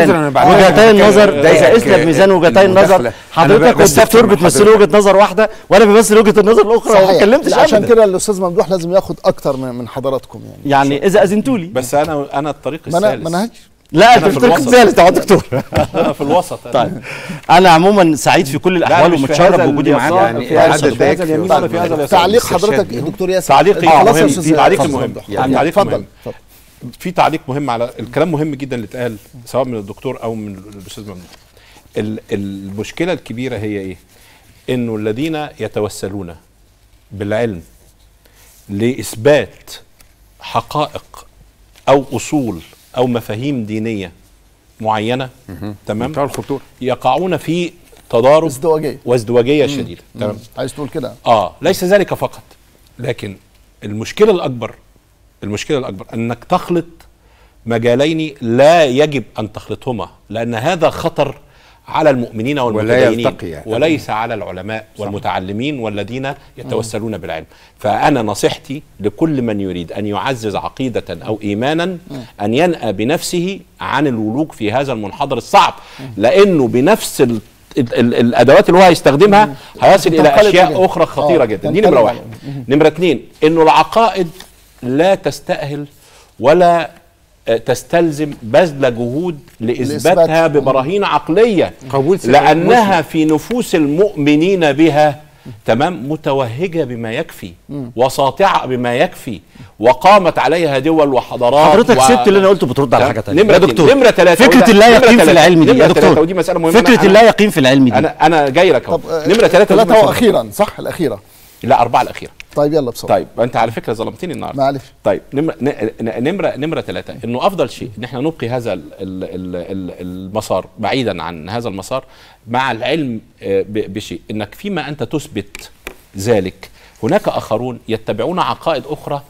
وجهتي النظر اذا قسنا بميزان وجهتي النظر حضرتك والدكتور بتمثل وجهه نظر واحده وانا بمثل وجهه النظر الاخرى ما اتكلمتش عشان كده الاستاذ ممدوح لازم ياخد اكتر من حضراتكم يعني يعني اذا اذنتوا لي بس انا انا الطريق السالس لا انت الوسط ثالث اهو دكتور انا في الوسط طيب انا عموما سعيد في كل الاحوال ومتشرف بوجودي معاك يعني عدد إيه، تعليق حضرتك دكتور ياسر تعليق إيه؟ مهم يعني تعليق مهم تعليق مهم في تعليق مهم على الكلام مهم جدا اللي اتقال سواء من الدكتور او من الاستاذ ممدوح المشكله الكبيره هي ايه؟ انه الذين يتوسلون بالعلم لاثبات حقائق او اصول او مفاهيم دينيه معينه تمام بتاع يقعون في تضارب ازدواجيه وازدواجيه شديده تمام عايز تقول كده اه ليس ذلك فقط لكن المشكله الاكبر المشكله الاكبر انك تخلط مجالين لا يجب ان تخلطهما لان هذا خطر على المؤمنين والمتدينين يعني. وليس على العلماء صح. والمتعلمين والذين يتوسلون بالعلم فأنا نصيحتي لكل من يريد أن يعزز عقيدة أو إيمانا أن ينأى بنفسه عن الولوج في هذا المنحدر الصعب لأنه بنفس الادوات اللي هو هيستخدمها هيصل الى اشياء اخرى خطيره آه، جدا دي نمره واحد نمره اثنين انه العقائد لا تستاهل ولا آه، تستلزم بذل جهود لاثباتها ببراهين عقليه قبول لانها في نفوس المؤمنين بها تمام متوهجه بما يكفي وساطعه بما يكفي وقامت عليها دول وحضارات حضرتك و... سبت اللي انا قلته بترد على حاجه ثانيه يا دكتور نمره ثلاثه فكره اللا يقين في العلم دي يا دكتور ودي مساله مهمه فكره اللا يقين في العلم دي انا انا جاي لك اهو آه، نمره ثلاثه واخيرا صح الاخيره لا أربعة الأخيرة طيب يلا بسرعة طيب أنت على فكرة ظلمتني النهاردة معلش طيب نمرة نمرة ثلاثة إنه أفضل شيء إن إحنا نبقي هذا المسار بعيدا عن هذا المسار مع العلم آه، بشيء إنك فيما أنت تثبت ذلك هناك آخرون يتبعون عقائد أخرى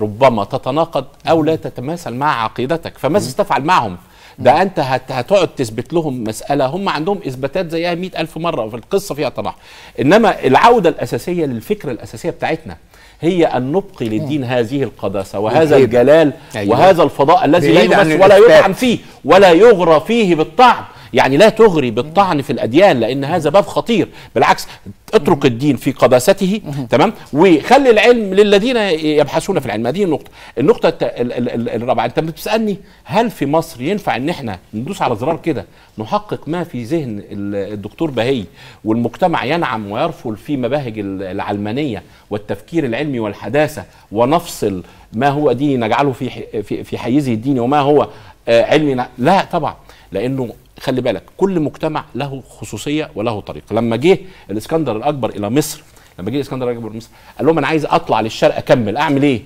ربما تتناقض أو لا تتماثل مع عقيدتك فماذا تفعل معهم ده انت هت هتقعد تثبت لهم مساله هم عندهم اثباتات زيها مئة ألف مره القصه فيها طمع انما العوده الاساسيه للفكره الاساسيه بتاعتنا هي ان نبقي للدين هذه القداسه وهذا الجلال أيوة. وهذا الفضاء الذي لا يمس ولا يطعم فيه ولا يغرى فيه بالطعم يعني لا تغري بالطعن في الاديان لان هذا باب خطير بالعكس اترك الدين في قداسته تمام وخلي العلم للذين يبحثون في العلم هذه النقطه النقطه الرابعه انت بتسالني هل في مصر ينفع ان احنا ندوس على زرار كده نحقق ما في ذهن الدكتور بهي والمجتمع ينعم ويرفل في مباهج العلمانيه والتفكير العلمي والحداثه ونفصل ما هو ديني نجعله في في حيزه الديني وما هو آه، علمي لا طبعا لانه خلي بالك كل مجتمع له خصوصيه وله طريق لما جه الاسكندر الاكبر الى مصر لما جه الاسكندر الاكبر إلى مصر قال لهم انا عايز اطلع للشرق اكمل اعمل ايه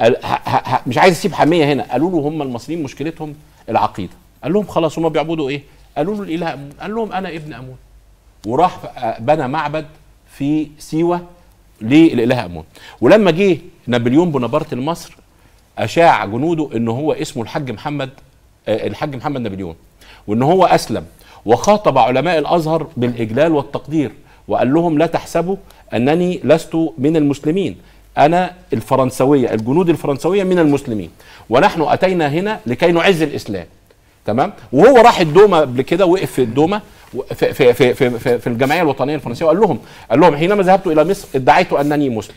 قال مش عايز اسيب حميه هنا قالوا له هم المصريين مشكلتهم العقيده قال لهم خلاص هم بيعبدوا ايه قالوا له الاله امون قال لهم انا ابن امون وراح آه، بنى معبد في سيوه للاله امون ولما جه نابليون بونابرت لمصر اشاع جنوده ان هو اسمه الحاج محمد آه، الحاج محمد نابليون وان هو اسلم وخاطب علماء الازهر بالاجلال والتقدير وقال لهم لا تحسبوا انني لست من المسلمين انا الفرنسويه الجنود الفرنسويه من المسلمين ونحن اتينا هنا لكي نعز الاسلام تمام وهو راح الدومه قبل كده وقف في الدومه في في في في, في الجمعيه الوطنيه الفرنسيه وقال لهم قال لهم حينما ذهبت الى مصر ادعيت انني مسلم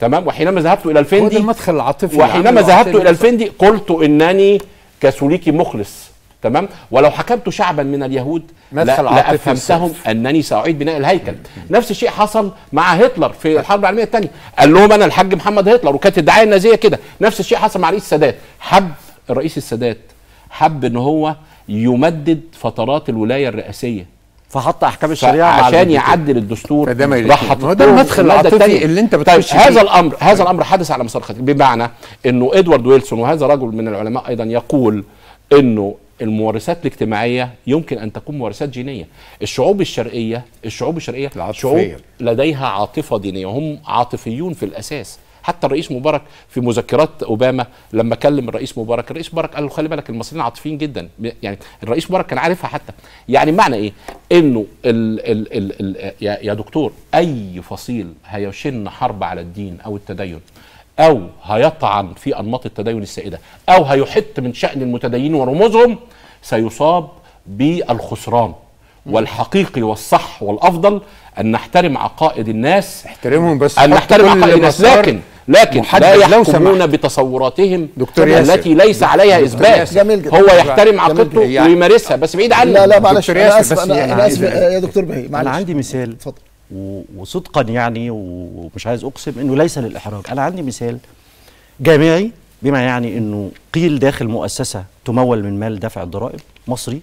تمام وحينما ذهبت الى الفندي المدخل العاطفي وحينما ذهبت الى الفندي قلت انني كاثوليكي مخلص تمام ولو حكمت شعبا من اليهود لافهمتهم انني ساعيد بناء الهيكل نفس الشيء حصل مع هتلر في الحرب العالميه الثانيه قال لهم انا الحاج محمد هتلر وكانت الدعايه النازيه كده نفس الشيء حصل مع رئيس السادات حب الرئيس السادات حب ان هو يمدد فترات الولايه الرئاسيه فحط احكام الشريعه عشان يعدل الدستور راح حط ده المدخل العاطفي اللي انت طيب، بتخش طيب هذا الامر هذا الامر حدث على مسار خطير بمعنى انه ادوارد ويلسون وهذا رجل من العلماء ايضا يقول انه المورثات الاجتماعيه يمكن ان تكون مورثات دينيه الشعوب الشرقيه الشعوب الشرقيه العطفية. شعوب لديها عاطفه دينيه وهم عاطفيون في الاساس حتى الرئيس مبارك في مذكرات اوباما لما كلم الرئيس مبارك الرئيس مبارك قال له خلي بالك المصريين عاطفيين جدا يعني الرئيس مبارك كان عارفها حتى يعني معنى ايه انه الـ الـ الـ الـ يا دكتور اي فصيل هيشن حرب على الدين او التدين او هيطعن في انماط التدين السائده او هيحط من شان المتدينين ورموزهم سيصاب بالخسران والحقيقي والصح والافضل ان نحترم عقائد الناس احترمهم بس ان نحترم عقائد الناس لكن لكن لا يحكمون بتصوراتهم دكتور ياسر التي ليس عليها اثبات هو يحترم عقيدته يعني ويمارسها بس بعيد عنه لا لا معلش انا يعني انا اسف يا دكتور بهي معلش انا عندي مثال اتفضل وصدقا يعني ومش عايز اقسم انه ليس للاحراج انا عندي مثال جامعي بما يعني انه قيل داخل مؤسسه تمول من مال دفع الضرائب مصري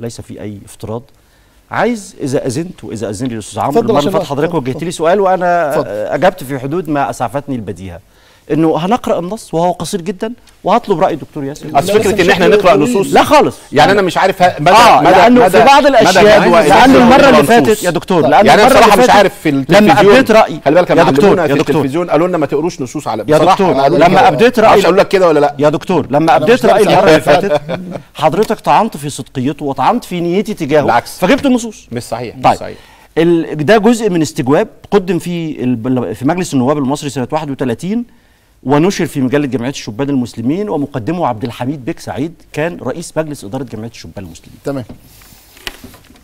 ليس في اي افتراض عايز اذا اذنت واذا اذن لي الاستاذ عمرو المره اللي حضرتك وجهت لي سؤال وانا فضل. اجبت في حدود ما اسعفتني البديهه انه هنقرا النص وهو قصير جدا وهطلب راي الدكتور ياسر اصل فكره ان احنا نقرا نصوص لا خالص يعني انا مش عارف مدى آه مدى لانه مدى في بعض الاشياء لانه المره اللي فاتت يا دكتور لانه يعني المره اللي مش عارف في التلفزيون لما ابديت رايي خلي بالك يا دكتور يا دكتور التلفزيون قالوا لنا ما تقروش نصوص على بصراحه يا دكتور لما ابديت رايي اقول لك كده ولا لا يا دكتور لما ابديت رايي المره اللي فاتت حضرتك طعنت في صدقيته وطعنت في نيتي تجاهه بالعكس فجبت النصوص مش صحيح مش طيب. صحيح ده جزء من استجواب قدم في في مجلس النواب المصري سنه 31 ونشر في مجله جمعيه الشبان المسلمين ومقدمه عبد الحميد بك سعيد كان رئيس مجلس اداره جمعيه الشبان المسلمين. تمام.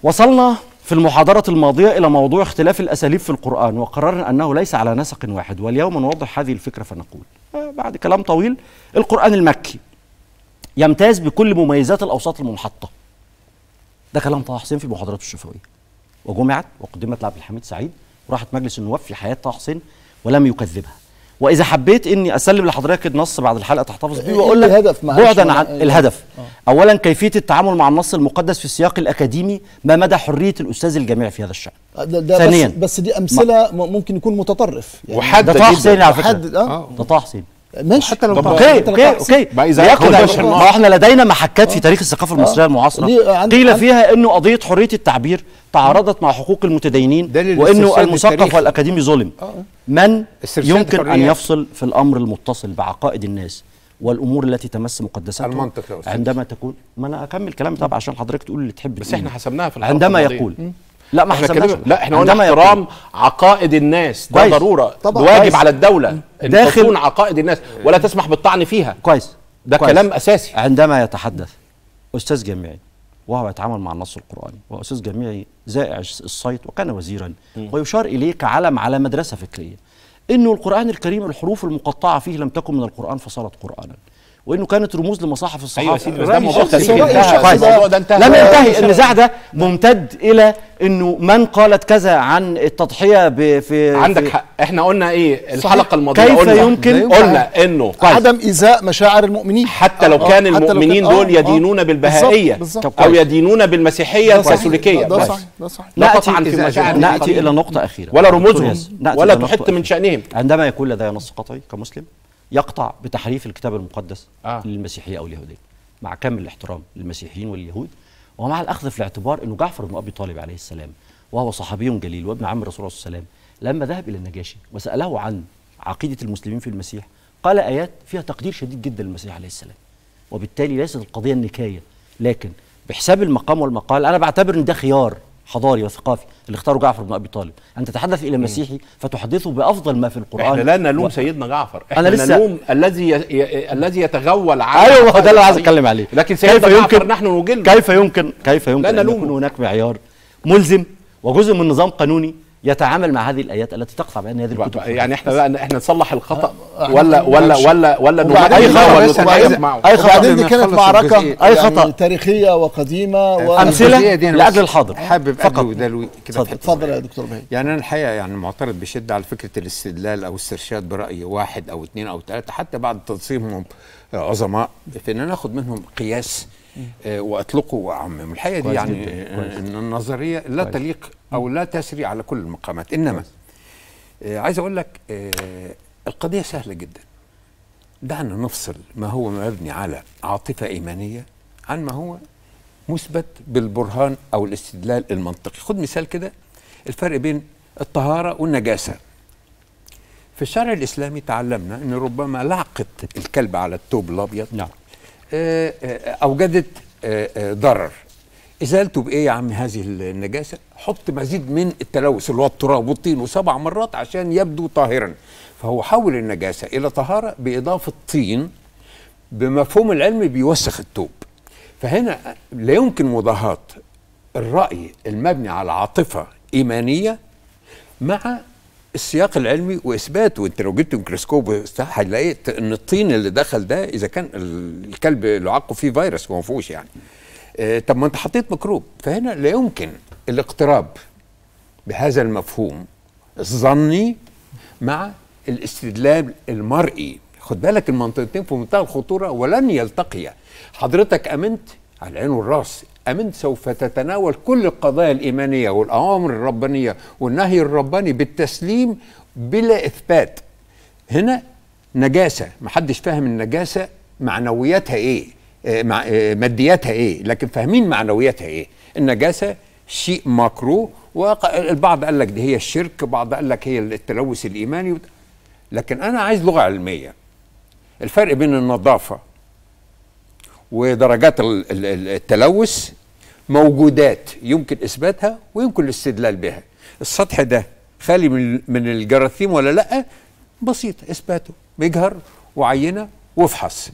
وصلنا في المحاضرة الماضية إلى موضوع اختلاف الأساليب في القرآن وقررنا أنه ليس على نسق واحد واليوم نوضح هذه الفكرة فنقول آه، بعد كلام طويل القرآن المكي يمتاز بكل مميزات الأوساط المنحطة ده كلام طه حسين في محاضرته الشفوية وجمعت وقدمت لعبد الحميد سعيد وراحت مجلس النواب في حياة طه حسين ولم يكذبها واذا حبيت اني اسلم لحضرتك النص بعد الحلقه تحتفظ بيه واقول إيه لك الهدف بعدا عن إيه الهدف آه. اولا كيفيه التعامل مع النص المقدس في السياق الاكاديمي ما مدى حريه الاستاذ الجامعي في هذا الشان آه، ثانيا بس, بس دي امثله ما. ممكن يكون متطرف يعني وحد آه. ده طه حسين على فكره ده طه حسين ماشي حتى لو اوكي اوكي اوكي ما احنا لدينا محكات في تاريخ الثقافه آه. المصريه المعاصره قيل فيها انه قضيه حريه التعبير تعارضت مع حقوق المتدينين وانه المثقف والاكاديمي ظلم آه. من يمكن ان يفصل في الامر المتصل بعقائد الناس والامور التي تمس مقدساتهم المنطق عندما تكون ما انا اكمل كلامي طبعا عشان حضرتك تقول اللي تحب بس احنا حسبناها في عندما يقول لا ما احنا لا احنا قلنا احترام عقائد الناس ده كويس. ضروره طبعا واجب على الدوله ان تكون عقائد الناس ولا إيه. تسمح بالطعن فيها كويس ده كويس. كلام اساسي عندما يتحدث استاذ جامعي وهو يتعامل مع النص القراني واستاذ جامعي زائع الصيت وكان وزيرا ويشار اليه كعلم على مدرسه فكريه انه القران الكريم الحروف المقطعه فيه لم تكن من القران فصارت قرانا وانه كانت رموز لمصاحف الصحافه ايوه سيدي بس ده موضوع طيب، الموضوع ده انتهى لم ينتهي النزاع ده ممتد الى انه من قالت كذا عن التضحيه في عندك حق احنا قلنا ايه الحلقه الماضيه كيف قلنا يمكن قلنا انه عدم ايزاء مشاعر المؤمنين حتى لو آه، كان المؤمنين آه، دول آه. يدينون بالبهائيه او يدينون بالمسيحيه الكاثوليكيه ده صحيح ده صحيح ناتي في مشاعر ناتي الى نقطه اخيره ولا رموزهم ولا تحط من شانهم عندما يكون لدي نص قطعي كمسلم يقطع بتحريف الكتاب المقدس آه. للمسيحيه او اليهوديه مع كامل الاحترام للمسيحيين واليهود ومع الاخذ في الاعتبار انه جعفر بن ابي طالب عليه السلام وهو صحابي جليل وابن عم الرسول عليه السلام لما ذهب الى النجاشي وساله عن عقيده المسلمين في المسيح قال ايات فيها تقدير شديد جدا للمسيح عليه السلام وبالتالي ليست القضيه النكايه لكن بحساب المقام والمقال انا بعتبر ان ده خيار حضاري وثقافي اللي اختاره جعفر بن ابي طالب ان تتحدث الى مسيحي فتحدثه بافضل ما في القران احنا لا نلوم و... سيدنا جعفر احنا أنا لسه نلوم الذي ي... الذي يتغول على ايوه هو ده اللي عايز اتكلم عليه لكن سيدنا كيف يمكن جعفر نحن نجل كيف يمكن كيف يمكن لا نلوم. ان يكون هناك معيار ملزم وجزء من نظام قانوني يتعامل مع هذه الايات التي تقطع بان هذه الكتب يعني احنا بقى احنا نصلح الخطا أه، أه، ولا ولا ولا ولا اي خطا اي خطا وبعدين دي كانت معركه اي يعني خطا تاريخيه وقديمه وامثله لاجل الحاضر حابب فقط دلوي كده اتفضل يا دكتور بهي يعني انا الحقيقه يعني معترض بشده على فكره الاستدلال او استرشاد براي واحد او اثنين او ثلاثه حتى بعد تنصيبهم عظماء في ان ناخذ منهم قياس آه، واطلقه واعمم الحقيقه دي يعني ان آه، النظريه لا تليق او لا تسري على كل المقامات انما آه، عايز اقول لك القضيه سهله جدا دعنا نفصل ما هو مبني على عاطفه ايمانيه عن ما هو مثبت بالبرهان او الاستدلال المنطقي خد مثال كده الفرق بين الطهاره والنجاسه في الشرع الاسلامي تعلمنا ان ربما لعقه الكلب على الثوب الابيض نعم. آه، آه، اوجدت آه، ضرر ازالته بايه يا عم هذه النجاسه حط مزيد من التلوث اللي هو التراب والطين وسبع مرات عشان يبدو طاهرا فهو حول النجاسه الى طهاره باضافه طين بمفهوم العلم بيوسخ التوب فهنا لا يمكن مضاهاه الراي المبني على عاطفه ايمانيه مع السياق العلمي واثباته انت لو جبت ميكروسكوب هتلاقي ان الطين اللي دخل ده اذا كان الكلب عقه فيه فيروس وما فيهوش يعني آه طب ما انت حطيت ميكروب فهنا لا يمكن الاقتراب بهذا المفهوم الظني مع الاستدلال المرئي خد بالك المنطقتين في منتهى الخطوره ولن يلتقيا حضرتك امنت على العين والراس أمنت سوف تتناول كل القضايا الإيمانية والأوامر الربانية والنهي الرباني بالتسليم بلا إثبات هنا نجاسة محدش فاهم النجاسة معنوياتها إيه آه، آه، مادياتها إيه لكن فاهمين معنوياتها إيه النجاسة شيء مكروه والبعض قال لك دي هي الشرك بعض قال لك هي التلوث الإيماني لكن أنا عايز لغة علمية الفرق بين النظافة ودرجات التلوث موجودات يمكن اثباتها ويمكن الاستدلال بها السطح ده خالي من من الجراثيم ولا لا بسيط اثباته مجهر وعينه وافحص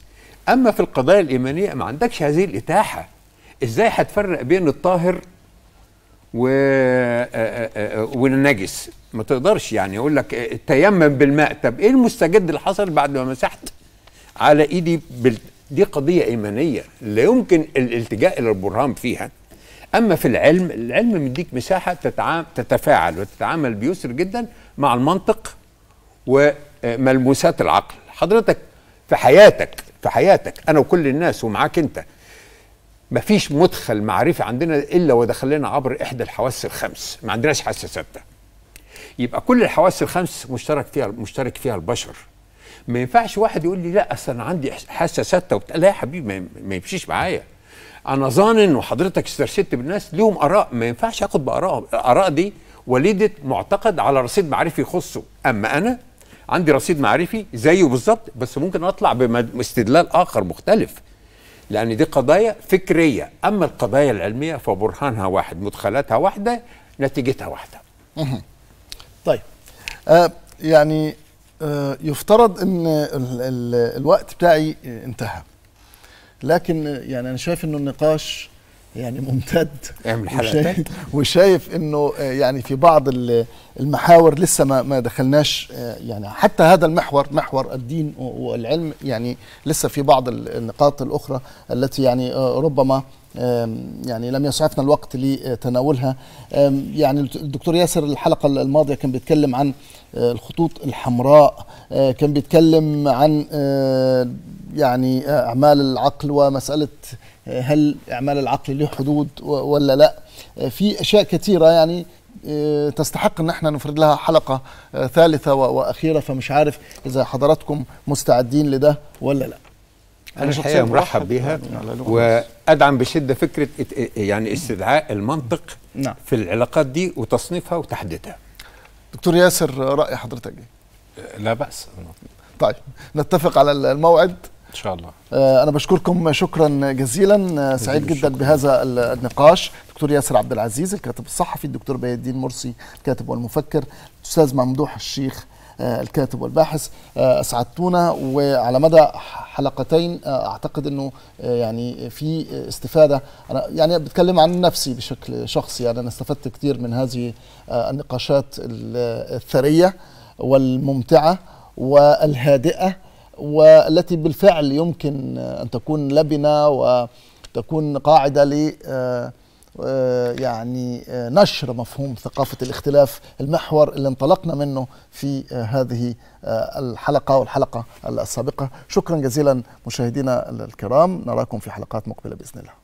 اما في القضايا الايمانيه ما عندكش هذه الاتاحه ازاي هتفرق بين الطاهر و... آه، آه، آه، والنجس ما تقدرش يعني يقول لك تيمم بالماء طب ايه المستجد اللي حصل بعد ما مسحت على ايدي بال... دي قضية إيمانية لا يمكن الالتجاء إلى البرهان فيها أما في العلم العلم مديك مساحة تتفاعل وتتعامل بيسر جدا مع المنطق وملموسات العقل حضرتك في حياتك في حياتك أنا وكل الناس ومعاك أنت مفيش مدخل معرفي عندنا إلا ودخل لنا عبر إحدى الحواس الخمس ما عندناش حاسة ستة يبقى كل الحواس الخمس مشترك فيها مشترك فيها البشر ما ينفعش واحد يقول لي لا اصل انا عندي حاسه سته وبتاع لا يا حبيبي ما يمشيش معايا انا ظان انه حضرتك استرشدت بالناس ليهم اراء ما ينفعش اخد بارائهم الاراء دي وليده معتقد على رصيد معرفي يخصه اما انا عندي رصيد معرفي زيه بالظبط بس ممكن اطلع باستدلال اخر مختلف لان دي قضايا فكريه اما القضايا العلميه فبرهانها واحد مدخلاتها واحده نتيجتها واحده طيب آه يعني آه، يفترض ان الوقت بتاعي آه، انتهى لكن آه، يعني انا شايف انه النقاش يعني ممتد اعمل حلقه وشايف, وشايف انه يعني في بعض المحاور لسه ما ما دخلناش يعني حتى هذا المحور محور الدين والعلم يعني لسه في بعض النقاط الاخرى التي يعني ربما يعني لم يسعفنا الوقت لتناولها يعني الدكتور ياسر الحلقة الماضية كان بيتكلم عن آه، الخطوط الحمراء آه، كان بيتكلم عن آه، يعني أعمال العقل ومسألة هل أعمال العقل له حدود ولا لا في أشياء كثيرة يعني تستحق ان احنا نفرد لها حلقه ثالثه واخيره فمش عارف اذا حضراتكم مستعدين لده ولا لا انا الحقيقه مرحب بها يعني وادعم بشده فكره يعني استدعاء المنطق نعم. في العلاقات دي وتصنيفها وتحديدها دكتور ياسر راي حضرتك ايه أه، لا باس طيب نتفق على الموعد ان شاء الله أه، انا بشكركم شكرا جزيلا أه، سعيد جدا شكرا. بهذا النقاش دكتور ياسر عبد العزيز الكاتب الصحفي الدكتور بيدين مرسي الكاتب والمفكر الاستاذ ممدوح الشيخ آه، الكاتب والباحث آه، اسعدتونا وعلى مدى حلقتين آه، اعتقد انه يعني في استفاده انا يعني بتكلم عن نفسي بشكل شخصي يعني انا استفدت كثير من هذه النقاشات الثريه والممتعه والهادئه والتي بالفعل يمكن ان تكون لبنه وتكون قاعده ل آه، يعني آه، نشر مفهوم ثقافة الاختلاف المحور اللي انطلقنا منه في آه، هذه الحلقة والحلقة السابقة شكرا جزيلا مشاهدينا الكرام نراكم في حلقات مقبلة بإذن الله